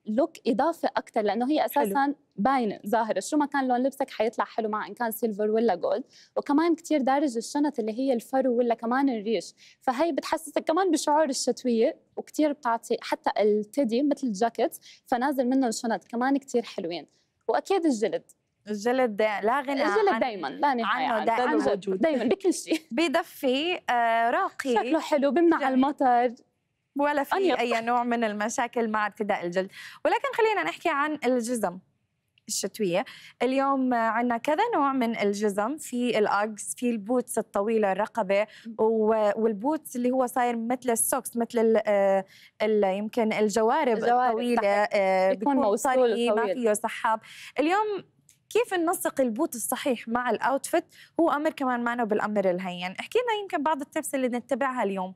لللوك اضافه اكثر لانه هي اساسا باينه ظاهره شو ما كان لون لبسك حيطلع حلو مع ان كان سيلفر ولا جولد وكمان كثير دارج الشنط اللي هي الفرو ولا كمان الريش فهي بتحسسك كمان بشعور الشتويه وكثير بتعطي حتى التيدي مثل الجاكيت فنازل منه الشنط كمان كثير حلوين واكيد الجلد الجلد لا غنى الجلد دائما لا نهايه عنه دائما دائما بكل شيء (laughs) بدفي آه، راقي شكله حلو بمنع المطر ولا في أنيق. اي نوع من المشاكل مع ارتداء الجلد ولكن خلينا نحكي عن الجزم الشتويه اليوم عندنا كذا نوع من الجزم في الاجز في البوتس الطويله الرقبه والبوتس اللي هو صاير مثل السوكس مثل الـ آه، الـ يمكن الجوارب, الجوارب الطويله آه، بيكون, موصول ما فيه سحاب اليوم كيف ننسق البوت الصحيح مع الاوتفيت هو امر كمان معنا بالامر الهين يعني احكي لنا يمكن بعض التبس اللي نتبعها اليوم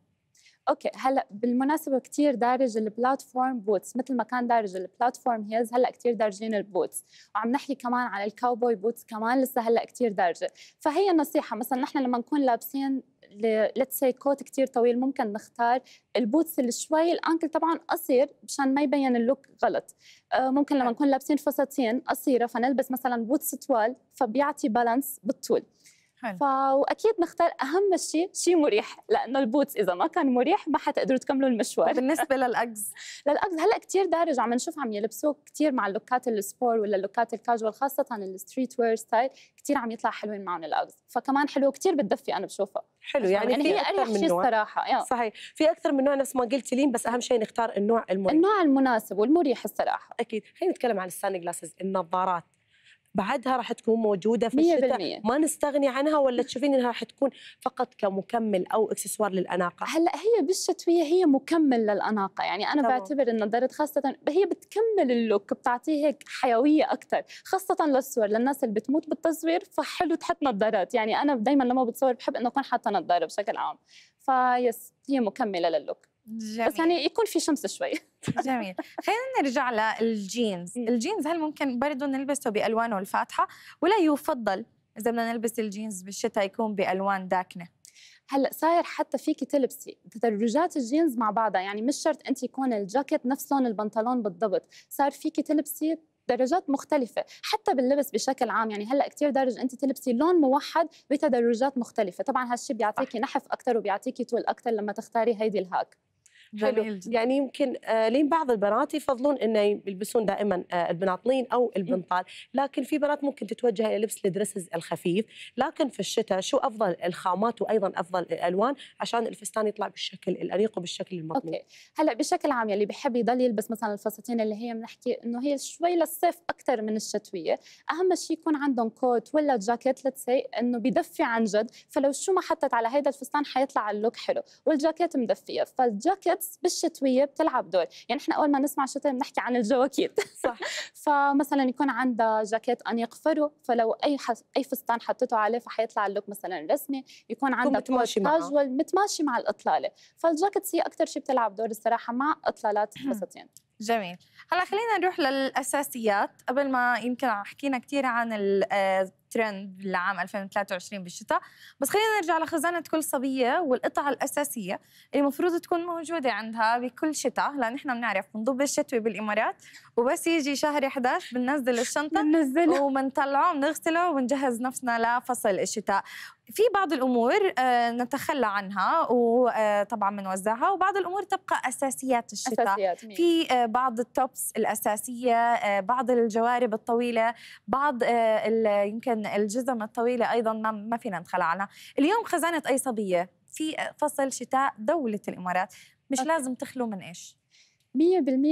اوكي هلا بالمناسبه كثير دارج البلاتفورم بوتس مثل ما كان دارج البلاتفورم هيلز هلا كثير دارجين البوتس وعم نحكي كمان عن الكاوبوي بوتس كمان لسه هلا كثير دارجه فهي النصيحه مثلا نحن لما نكون لابسين ليتس سي كوت كثير طويل ممكن نختار البوتس اللي شوي الانكل طبعا قصير مشان ما يبين اللوك غلط آه، ممكن لما أيوة. نكون لابسين فساتين قصيره فنلبس مثلا بوتس طوال فبيعطي بالانس بالطول حلو. واكيد نختار اهم شيء شيء مريح لانه البوتس اذا ما كان مريح ما حتقدروا تكملوا المشوار بالنسبه (laughs) للاجز للاجز هلا كثير دارج عم نشوف عم يلبسوه كثير مع اللوكات السبور ولا اللوكات الكاجوال خاصه الستريت وير ستايل كثير عم يطلع حلوين معهم الاجز فكمان حلو كثير بتدفي انا بشوفها حلو يعني, يعني هي اريح شيء الصراحه يعني. صحيح في اكثر من نوع نفس ما قلت لين بس اهم شيء نختار النوع المريح النوع المناسب والمريح الصراحه اكيد خلينا نتكلم عن السان جلاسز النظارات بعدها راح تكون موجوده في الشتاء ما نستغني عنها ولا تشوفين انها راح تكون فقط كمكمل او اكسسوار للاناقه هلا هي بالشتويه هي مكمل للاناقه يعني انا طبعا. بعتبر النضارات خاصه هي بتكمل اللوك بتعطيه هيك حيويه اكثر خاصه للصور للناس اللي بتموت بالتصوير فحلو تحط نظارات يعني انا دائما لما بتصور بحب انه اكون حاطه نظاره بشكل عام فيس هي مكمله للوك جميل. بس يعني يكون في شمس شوي (laughs) جميل خلينا نرجع للجينز الجينز هل ممكن برضه نلبسه بألوانه الفاتحة ولا يفضل إذا بدنا نلبس الجينز بالشتاء يكون بألوان داكنة هلا صاير حتى فيكي تلبسي تدرجات الجينز مع بعضها يعني مش شرط انت يكون الجاكيت نفس لون البنطلون بالضبط صار فيكي تلبسي درجات مختلفة حتى باللبس بشكل عام يعني هلا كثير درج انت تلبسي لون موحد بتدرجات مختلفة طبعا هالشي بيعطيكي نحف اكثر وبيعطيكي طول اكثر لما تختاري هيدي الهاك جميل جدا. يعني يمكن آه، لين بعض البنات يفضلون انه يلبسون دائما آه، البناطلين او البنطال لكن في بنات ممكن تتوجه الى لبس الدرسز الخفيف لكن في الشتاء شو افضل الخامات وايضا افضل الالوان عشان الفستان يطلع بالشكل الانيق وبالشكل المطلوب اوكي هلا بشكل عام يلي بحب يضل يلبس مثلا الفساتين اللي هي بنحكي انه هي شوي للصيف اكثر من الشتويه اهم شيء يكون عندهم كوت ولا جاكيت ليتس انه بدفي عن جد فلو شو ما حطت على هيدا الفستان حيطلع اللوك حلو والجاكيت مدفيه فالجاكيت بس بالشتويه بتلعب دور يعني نحن اول ما نسمع شتاء بنحكي عن الجواكيت صح (laughs) فمثلا يكون عندها جاكيت انيق فرو فلو اي حس... اي فستان حطيته عليه فحيطلع اللوك مثلا رسمي يكون عندها متماشي متماشي مع الاطلاله فالجاكيتس هي اكثر شيء بتلعب دور الصراحه مع اطلالات الفساتين جميل هلا خلينا نروح للاساسيات قبل ما يمكن حكينا كثير عن الترند آه، لعام 2023 بالشتاء بس خلينا نرجع لخزانه كل صبيه والقطع الاساسيه اللي المفروض تكون موجوده عندها بكل شتاء لان نحن بنعرف بنضب الشتوي بالامارات وبس يجي شهر 11 بننزل الشنطه بننزله وبنطلعه بنغسله وبنجهز نفسنا لفصل الشتاء في بعض الامور آه، نتخلى عنها وطبعا آه، بنوزعها وبعض الامور تبقى اساسيات الشتاء أساسيات في آه، بعض التوبس الاساسيه بعض الجوارب الطويله بعض يمكن الجزم الطويله ايضا ما ما فينا نتخلى عنها اليوم خزانه اي صبيه في فصل شتاء دوله الامارات مش أوكي. لازم تخلو من ايش 100%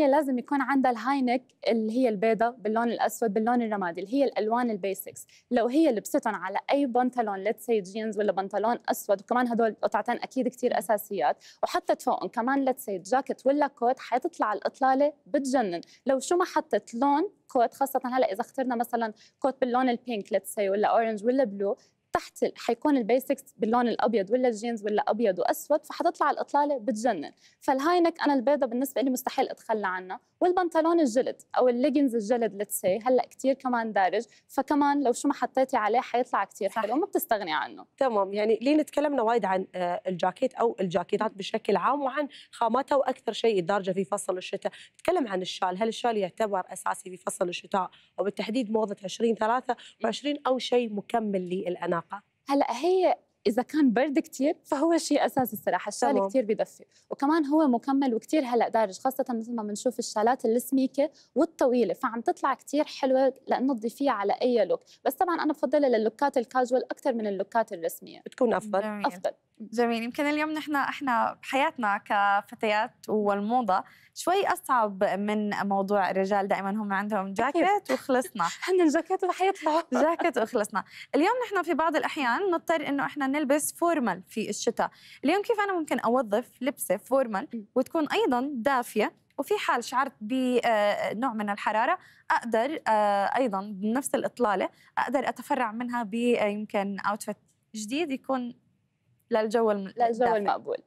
لازم يكون عندها الهاي نك اللي هي البيضة باللون الأسود باللون الرمادي اللي هي الألوان البيسكس لو هي لبستهم على أي بنطلون ليتس سي جينز ولا بنطلون أسود وكمان هدول قطعتين أكيد كثير أساسيات وحطت فوقهم كمان ليتس سي جاكيت ولا كوت حتطلع الإطلالة بتجنن لو شو ما حطت لون كوت خاصة هلا إذا اخترنا مثلا كوت باللون البينك ليتس سي ولا أورنج ولا بلو تحت حيكون البيسكس باللون الابيض ولا الجينز ولا ابيض واسود فحتطلع الاطلاله بتجنن فالهاينك انا البيضه بالنسبه لي مستحيل اتخلى عنها والبنطلون الجلد او الليجنز الجلد ليتس هلا كثير كمان دارج فكمان لو شو ما حطيتي عليه حيطلع كثير حلو وما بتستغني عنه تمام يعني لين تكلمنا وايد عن آه، الجاكيت او الجاكيتات بشكل عام وعن خاماتها واكثر شيء دارجه في فصل الشتاء نتكلم عن الشال هل الشال يعتبر اساسي في فصل الشتاء وبالتحديد موضه 20 3 20 او شيء مكمل للاناقه الطاقه هلا هي اذا كان برد كثير فهو شيء اساسي الصراحه الشال كثير بدفي وكمان هو مكمل وكثير هلا دارج خاصه مثل ما بنشوف الشالات السميكه والطويله فعم تطلع كثير حلوه لانه تضيفيها على اي لوك بس طبعا انا بفضلها للوكات الكاجوال اكثر من اللوكات الرسميه بتكون افضل جميل. افضل جميل يمكن اليوم نحن احنا بحياتنا كفتيات والموضه شوي اصعب من موضوع الرجال دائما هم عندهم جاكيت وخلصنا هن (laughs) الجاكيت يطلعوا (laughs) جاكيت وخلصنا اليوم نحن في بعض الاحيان نضطر انه احنا نلبس فورمال في الشتاء اليوم كيف انا ممكن اوظف لبسه فورمال وتكون ايضا دافيه وفي حال شعرت بنوع آه، من الحرارة أقدر آه، أيضا بنفس الإطلالة أقدر أتفرع منها بيمكن آه، أوتفيت جديد يكون للجو للجو المقبول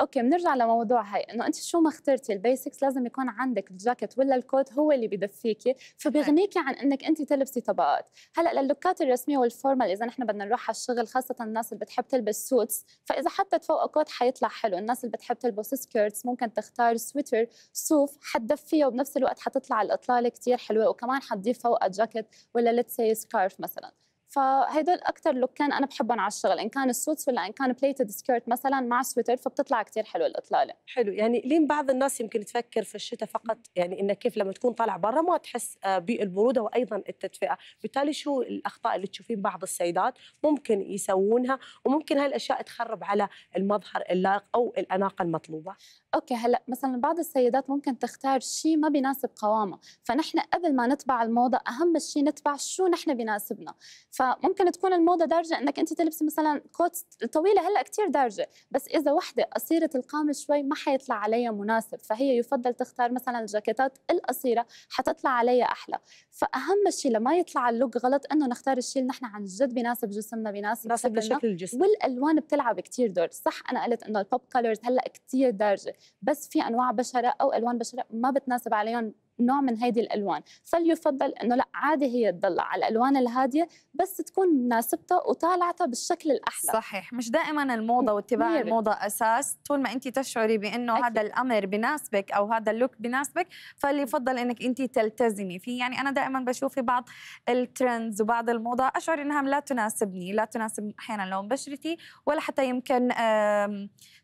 اوكي بنرجع لموضوع هي انه انت شو ما اخترتي البيسكس لازم يكون عندك الجاكيت ولا الكوت هو اللي بدفيكي فبيغنيكي عن انك انت تلبسي طبقات هلا للوكات الرسميه والفورمال اذا نحن بدنا نروح على الشغل خاصه الناس اللي بتحب تلبس سوتس فاذا حطت فوق كوت حيطلع حلو الناس اللي بتحب تلبس سكيرتس ممكن تختار سويتر صوف حتدفيها وبنفس الوقت حتطلع الاطلاله كثير حلوه وكمان حتضيف فوقها جاكيت ولا ليتس سكارف مثلا فهدول اكثر لوكان انا بحبهم على الشغل ان كان السوتس ولا ان كان بليتد سكيرت مثلا مع سويتر فبتطلع كثير حلو الاطلاله حلو يعني لين بعض الناس يمكن تفكر في الشتاء فقط يعني انك كيف لما تكون طالع برا ما تحس آه، بالبروده وايضا التدفئه بالتالي شو الاخطاء اللي تشوفين بعض السيدات ممكن يسوونها وممكن هالاشياء تخرب على المظهر اللائق او الاناقه المطلوبه اوكي هلا مثلا بعض السيدات ممكن تختار شيء ما بيناسب قوامها فنحن قبل ما نتبع الموضه اهم شيء نتبع شو نحن بيناسبنا فممكن تكون الموضه دارجه انك انت تلبسي مثلا كوت طويله هلا كثير دارجه بس اذا وحده قصيره القامه شوي ما حيطلع عليها مناسب فهي يفضل تختار مثلا الجاكيتات القصيره حتطلع عليها احلى فاهم شيء لما يطلع اللوك غلط انه نختار الشيء اللي نحن عن جد بيناسب جسمنا بيناسب شكل الجسم والالوان بتلعب كثير دور صح انا قلت انه البوب كلرز هلا كثير دارجه بس في انواع بشره او الوان بشره ما بتناسب عليهم نوع من هيدي الالوان فليفضل انه لا عادي هي تضل على الالوان الهاديه بس تكون مناسبتها وطالعتها بالشكل الاحلى صحيح مش دائما الموضه واتباع ميري. الموضه اساس طول ما انت تشعري بانه أكيد. هذا الامر بناسبك او هذا اللوك بناسبك فليفضل انك انت تلتزمي فيه يعني انا دائما بشوف في بعض الترندز وبعض الموضه اشعر انها لا تناسبني لا تناسب احيانا لون بشرتي ولا حتى يمكن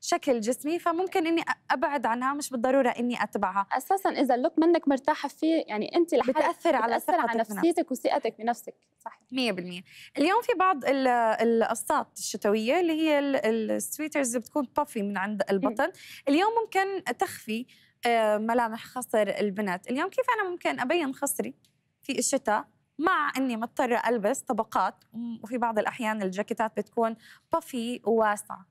شكل جسمي فممكن اني ابعد عنها مش بالضروره اني اتبعها اساسا اذا اللوك منك مرتاح مرتاحه فيه يعني انت لحالك بتاثر على بتأثر على نفسيتك وثقتك بنفسك صح 100% اليوم في بعض القصات الشتويه اللي هي السويترز اللي بتكون بافي من عند البطن اليوم ممكن تخفي آه، ملامح خصر البنات اليوم كيف انا ممكن ابين خصري في الشتاء مع اني مضطره البس طبقات وفي بعض الاحيان الجاكيتات بتكون بافي وواسعه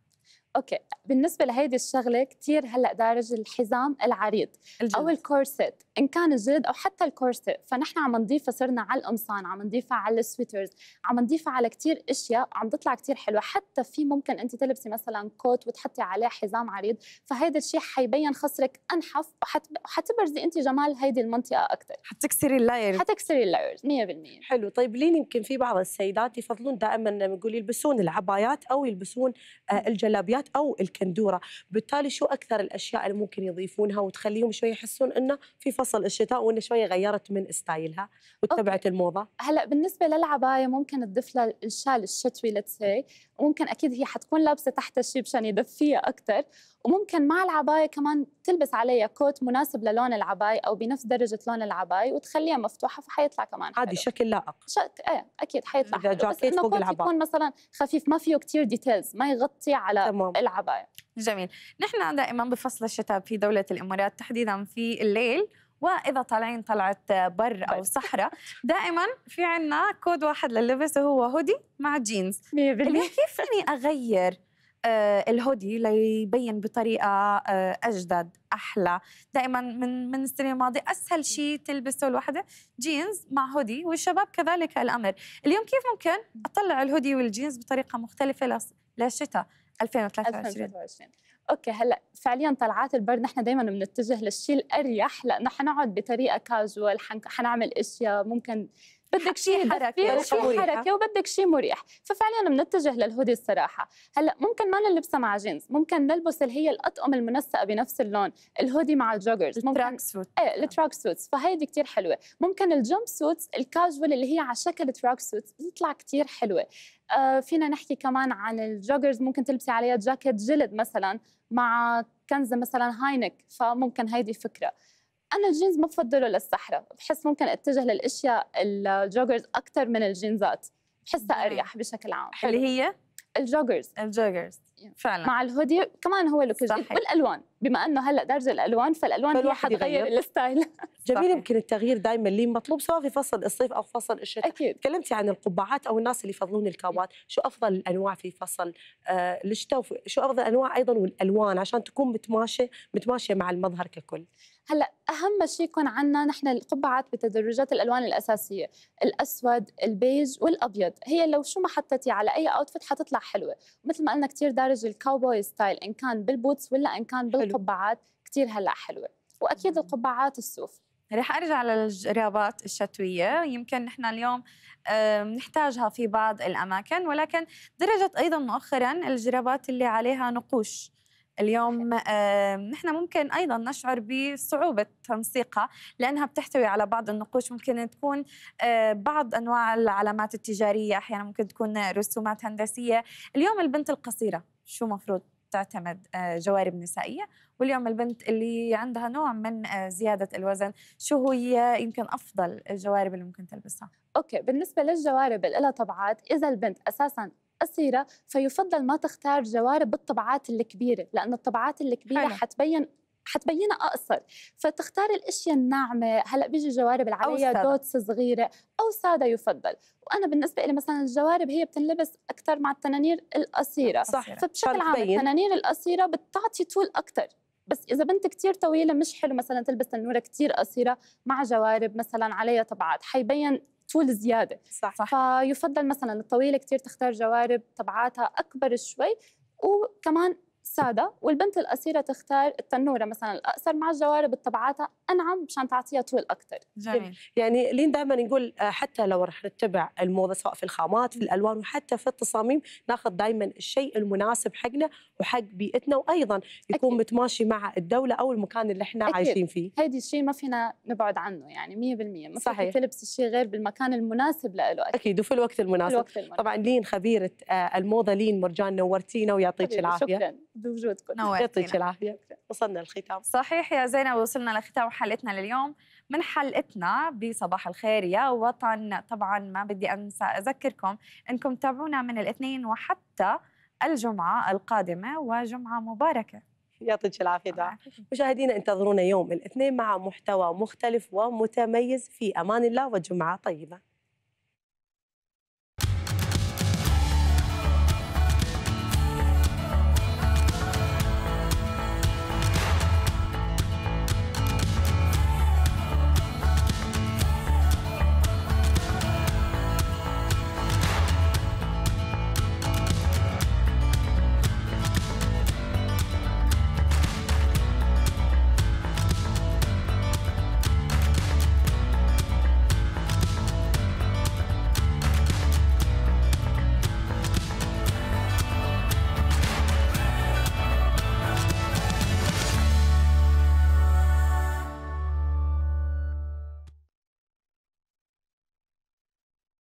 اوكي بالنسبه لهيدي الشغله كثير هلا دارج الحزام العريض الجلد. او الكورسيت ان كان الجلد او حتى الكورسيت فنحن عم نضيفها صرنا على القمصان عم نضيفها على السويترز عم نضيفها على كثير اشياء عم تطلع كثير حلوه حتى في ممكن انت تلبسي مثلا كوت وتحطي عليه حزام عريض فهيدا الشيء حيبين خصرك انحف وحتبرزي انت جمال هيدي المنطقه اكثر حتكسري اللايرز حتكسري اللايرز 100% حلو طيب لين يمكن في بعض السيدات يفضلون دائما بنقول يلبسون العبايات او يلبسون آه، الجلابيات الجامعات او الكندوره بالتالي شو اكثر الاشياء اللي ممكن يضيفونها وتخليهم شوي يحسون انه في فصل الشتاء وانه شوي غيرت من ستايلها وتبعت الموضه هلا بالنسبه للعبايه ممكن تضيف لها الشال الشتوي لتسي ممكن اكيد هي حتكون لابسه تحت الشيء مشان يدفيها اكثر وممكن مع العبايه كمان تلبس عليها كوت مناسب للون العبايه او بنفس درجه لون العبايه وتخليها مفتوحه فحيطلع كمان عادي شكل لائق شك... ايه اكيد حيطلع حلو بس انه كوت يكون مثلا خفيف ما فيه كثير ديتيلز ما يغطي على تمام. العبايه جميل نحن دائما بفصل الشتاء في دوله الامارات تحديدا في الليل واذا طالعين طلعت بر او صحراء دائما في عنا كود واحد لللبس وهو هودي مع جينز اللي كيف فيني اغير آه، الهودي ليبين بطريقه آه، اجدد احلى دائما من من السنه الماضيه اسهل شيء تلبسه الوحده جينز مع هودي والشباب كذلك الامر اليوم كيف ممكن اطلع الهودي والجينز بطريقه مختلفه لشتاء 2023 2023 اوكي هلا فعليا طلعات البرد نحن دائما بنتجه للشيء الاريح لانه حنقعد بطريقه كاجوال حنعمل اشياء ممكن بدك شيء حركه شيء حركه وبدك شيء مريح ففعليا بنتجه للهودي الصراحه هلا ممكن ما نلبسها مع جينز ممكن نلبس اللي هي الاطقم المنسقه بنفس اللون الهودي مع الجوجرز التراك سوت ايه التراك سوتس فهيدي كثير حلوه ممكن الجمب سوتس الكاجوال اللي هي على شكل تراك سوتس بتطلع كثير حلوه آه فينا نحكي كمان عن الجوجرز ممكن تلبسي عليها جاكيت جلد مثلا مع كنزه مثلا هاينك فممكن هيدي فكره انا الجينز ما بفضله للصحراء بحس ممكن اتجه للاشياء الجوجرز اكثر من الجينزات بحسها اريح بشكل عام اللي هي الجوجرز الجوجرز فعلا مع الهودي كمان هو لوك والالوان بما انه هلا درج الالوان فالالوان هي حتغير الستايل (laughs) جميل يمكن التغيير دائما اللي مطلوب سواء في فصل الصيف او فصل الشتاء اكيد تكلمتي عن القبعات او الناس اللي يفضلون الكاوات شو افضل الانواع في فصل آه الشتاء افضل الانواع ايضا والالوان عشان تكون متماشيه متماشيه مع المظهر ككل هلا اهم شيء يكون عندنا نحن القبعات بتدرجات الالوان الاساسيه الاسود البيج والابيض هي لو شو ما حطيتي على اي اوتفيت حتطلع حلوه مثل ما قلنا كثير دارج الكاوبوي ستايل ان كان بالبوتس ولا ان كان بالقبعه قبعات كثير هلا حلوه واكيد القبعات الصوف رح ارجع للجرابات الشتويه يمكن نحن اليوم نحتاجها في بعض الاماكن ولكن درجت ايضا مؤخرا الجرابات اللي عليها نقوش اليوم نحن ممكن ايضا نشعر بصعوبه تنسيقها لانها بتحتوي على بعض النقوش ممكن تكون بعض انواع العلامات التجاريه احيانا ممكن تكون رسومات هندسيه اليوم البنت القصيره شو مفروض تعتمد آه، جوارب نسائيه واليوم البنت اللي عندها نوع من آه، زياده الوزن شو هي يمكن افضل الجوارب اللي ممكن تلبسها اوكي بالنسبه للجوارب اللي لها طبعات اذا البنت اساسا قصيره فيفضل ما تختار جوارب بالطبعات الكبيره لأن الطبعات الكبيره حلو. حتبين حتبينها اقصر فتختار الاشياء الناعمه هلا بيجي جوارب عليها دوتس صغيره او ساده يفضل وانا بالنسبه لي مثلا الجوارب هي بتنلبس اكثر مع التنانير القصيره صح فبشكل عام التنانير القصيره بتعطي طول اكثر بس اذا بنت كثير طويله مش حلو مثلا تلبس تنوره كثير قصيره مع جوارب مثلا عليها طبعات حيبين طول زياده صح, صح. فيفضل مثلا الطويله كثير تختار جوارب طبعاتها اكبر شوي وكمان ساده والبنت القصيره تختار التنوره مثلا الاقصر مع الجوارب طبعاتها انعم مشان تعطيها طول اكثر جميل يعني،, يعني لين دائما نقول آه، حتى لو رح نتبع الموضه سواء في الخامات في الالوان وحتى في التصاميم ناخذ دائما الشيء المناسب حقنا وحق بيئتنا وايضا يكون أكيد. متماشي مع الدوله او المكان اللي احنا أكيد. عايشين فيه هيدي الشيء ما فينا نبعد عنه يعني 100% ما صحيح تلبس الشيء غير بالمكان المناسب له أكيد. اكيد وفي الوقت المناسب, الوقت المناسب. طبعا لين خبيره آه، الموضه لين مرجان نورتينا ويعطيك العافيه شكرا. بوجودكم يعطيك العافيه وصلنا للختام صحيح يا زينب وصلنا لختام حلقتنا لليوم من حلقتنا بصباح الخير يا وطن طبعا ما بدي انسى اذكركم انكم تابعونا من الاثنين وحتى الجمعه القادمه وجمعه مباركه يعطيك العافيه دعاء مشاهدينا انتظرونا يوم الاثنين مع محتوى مختلف ومتميز في امان الله وجمعه طيبه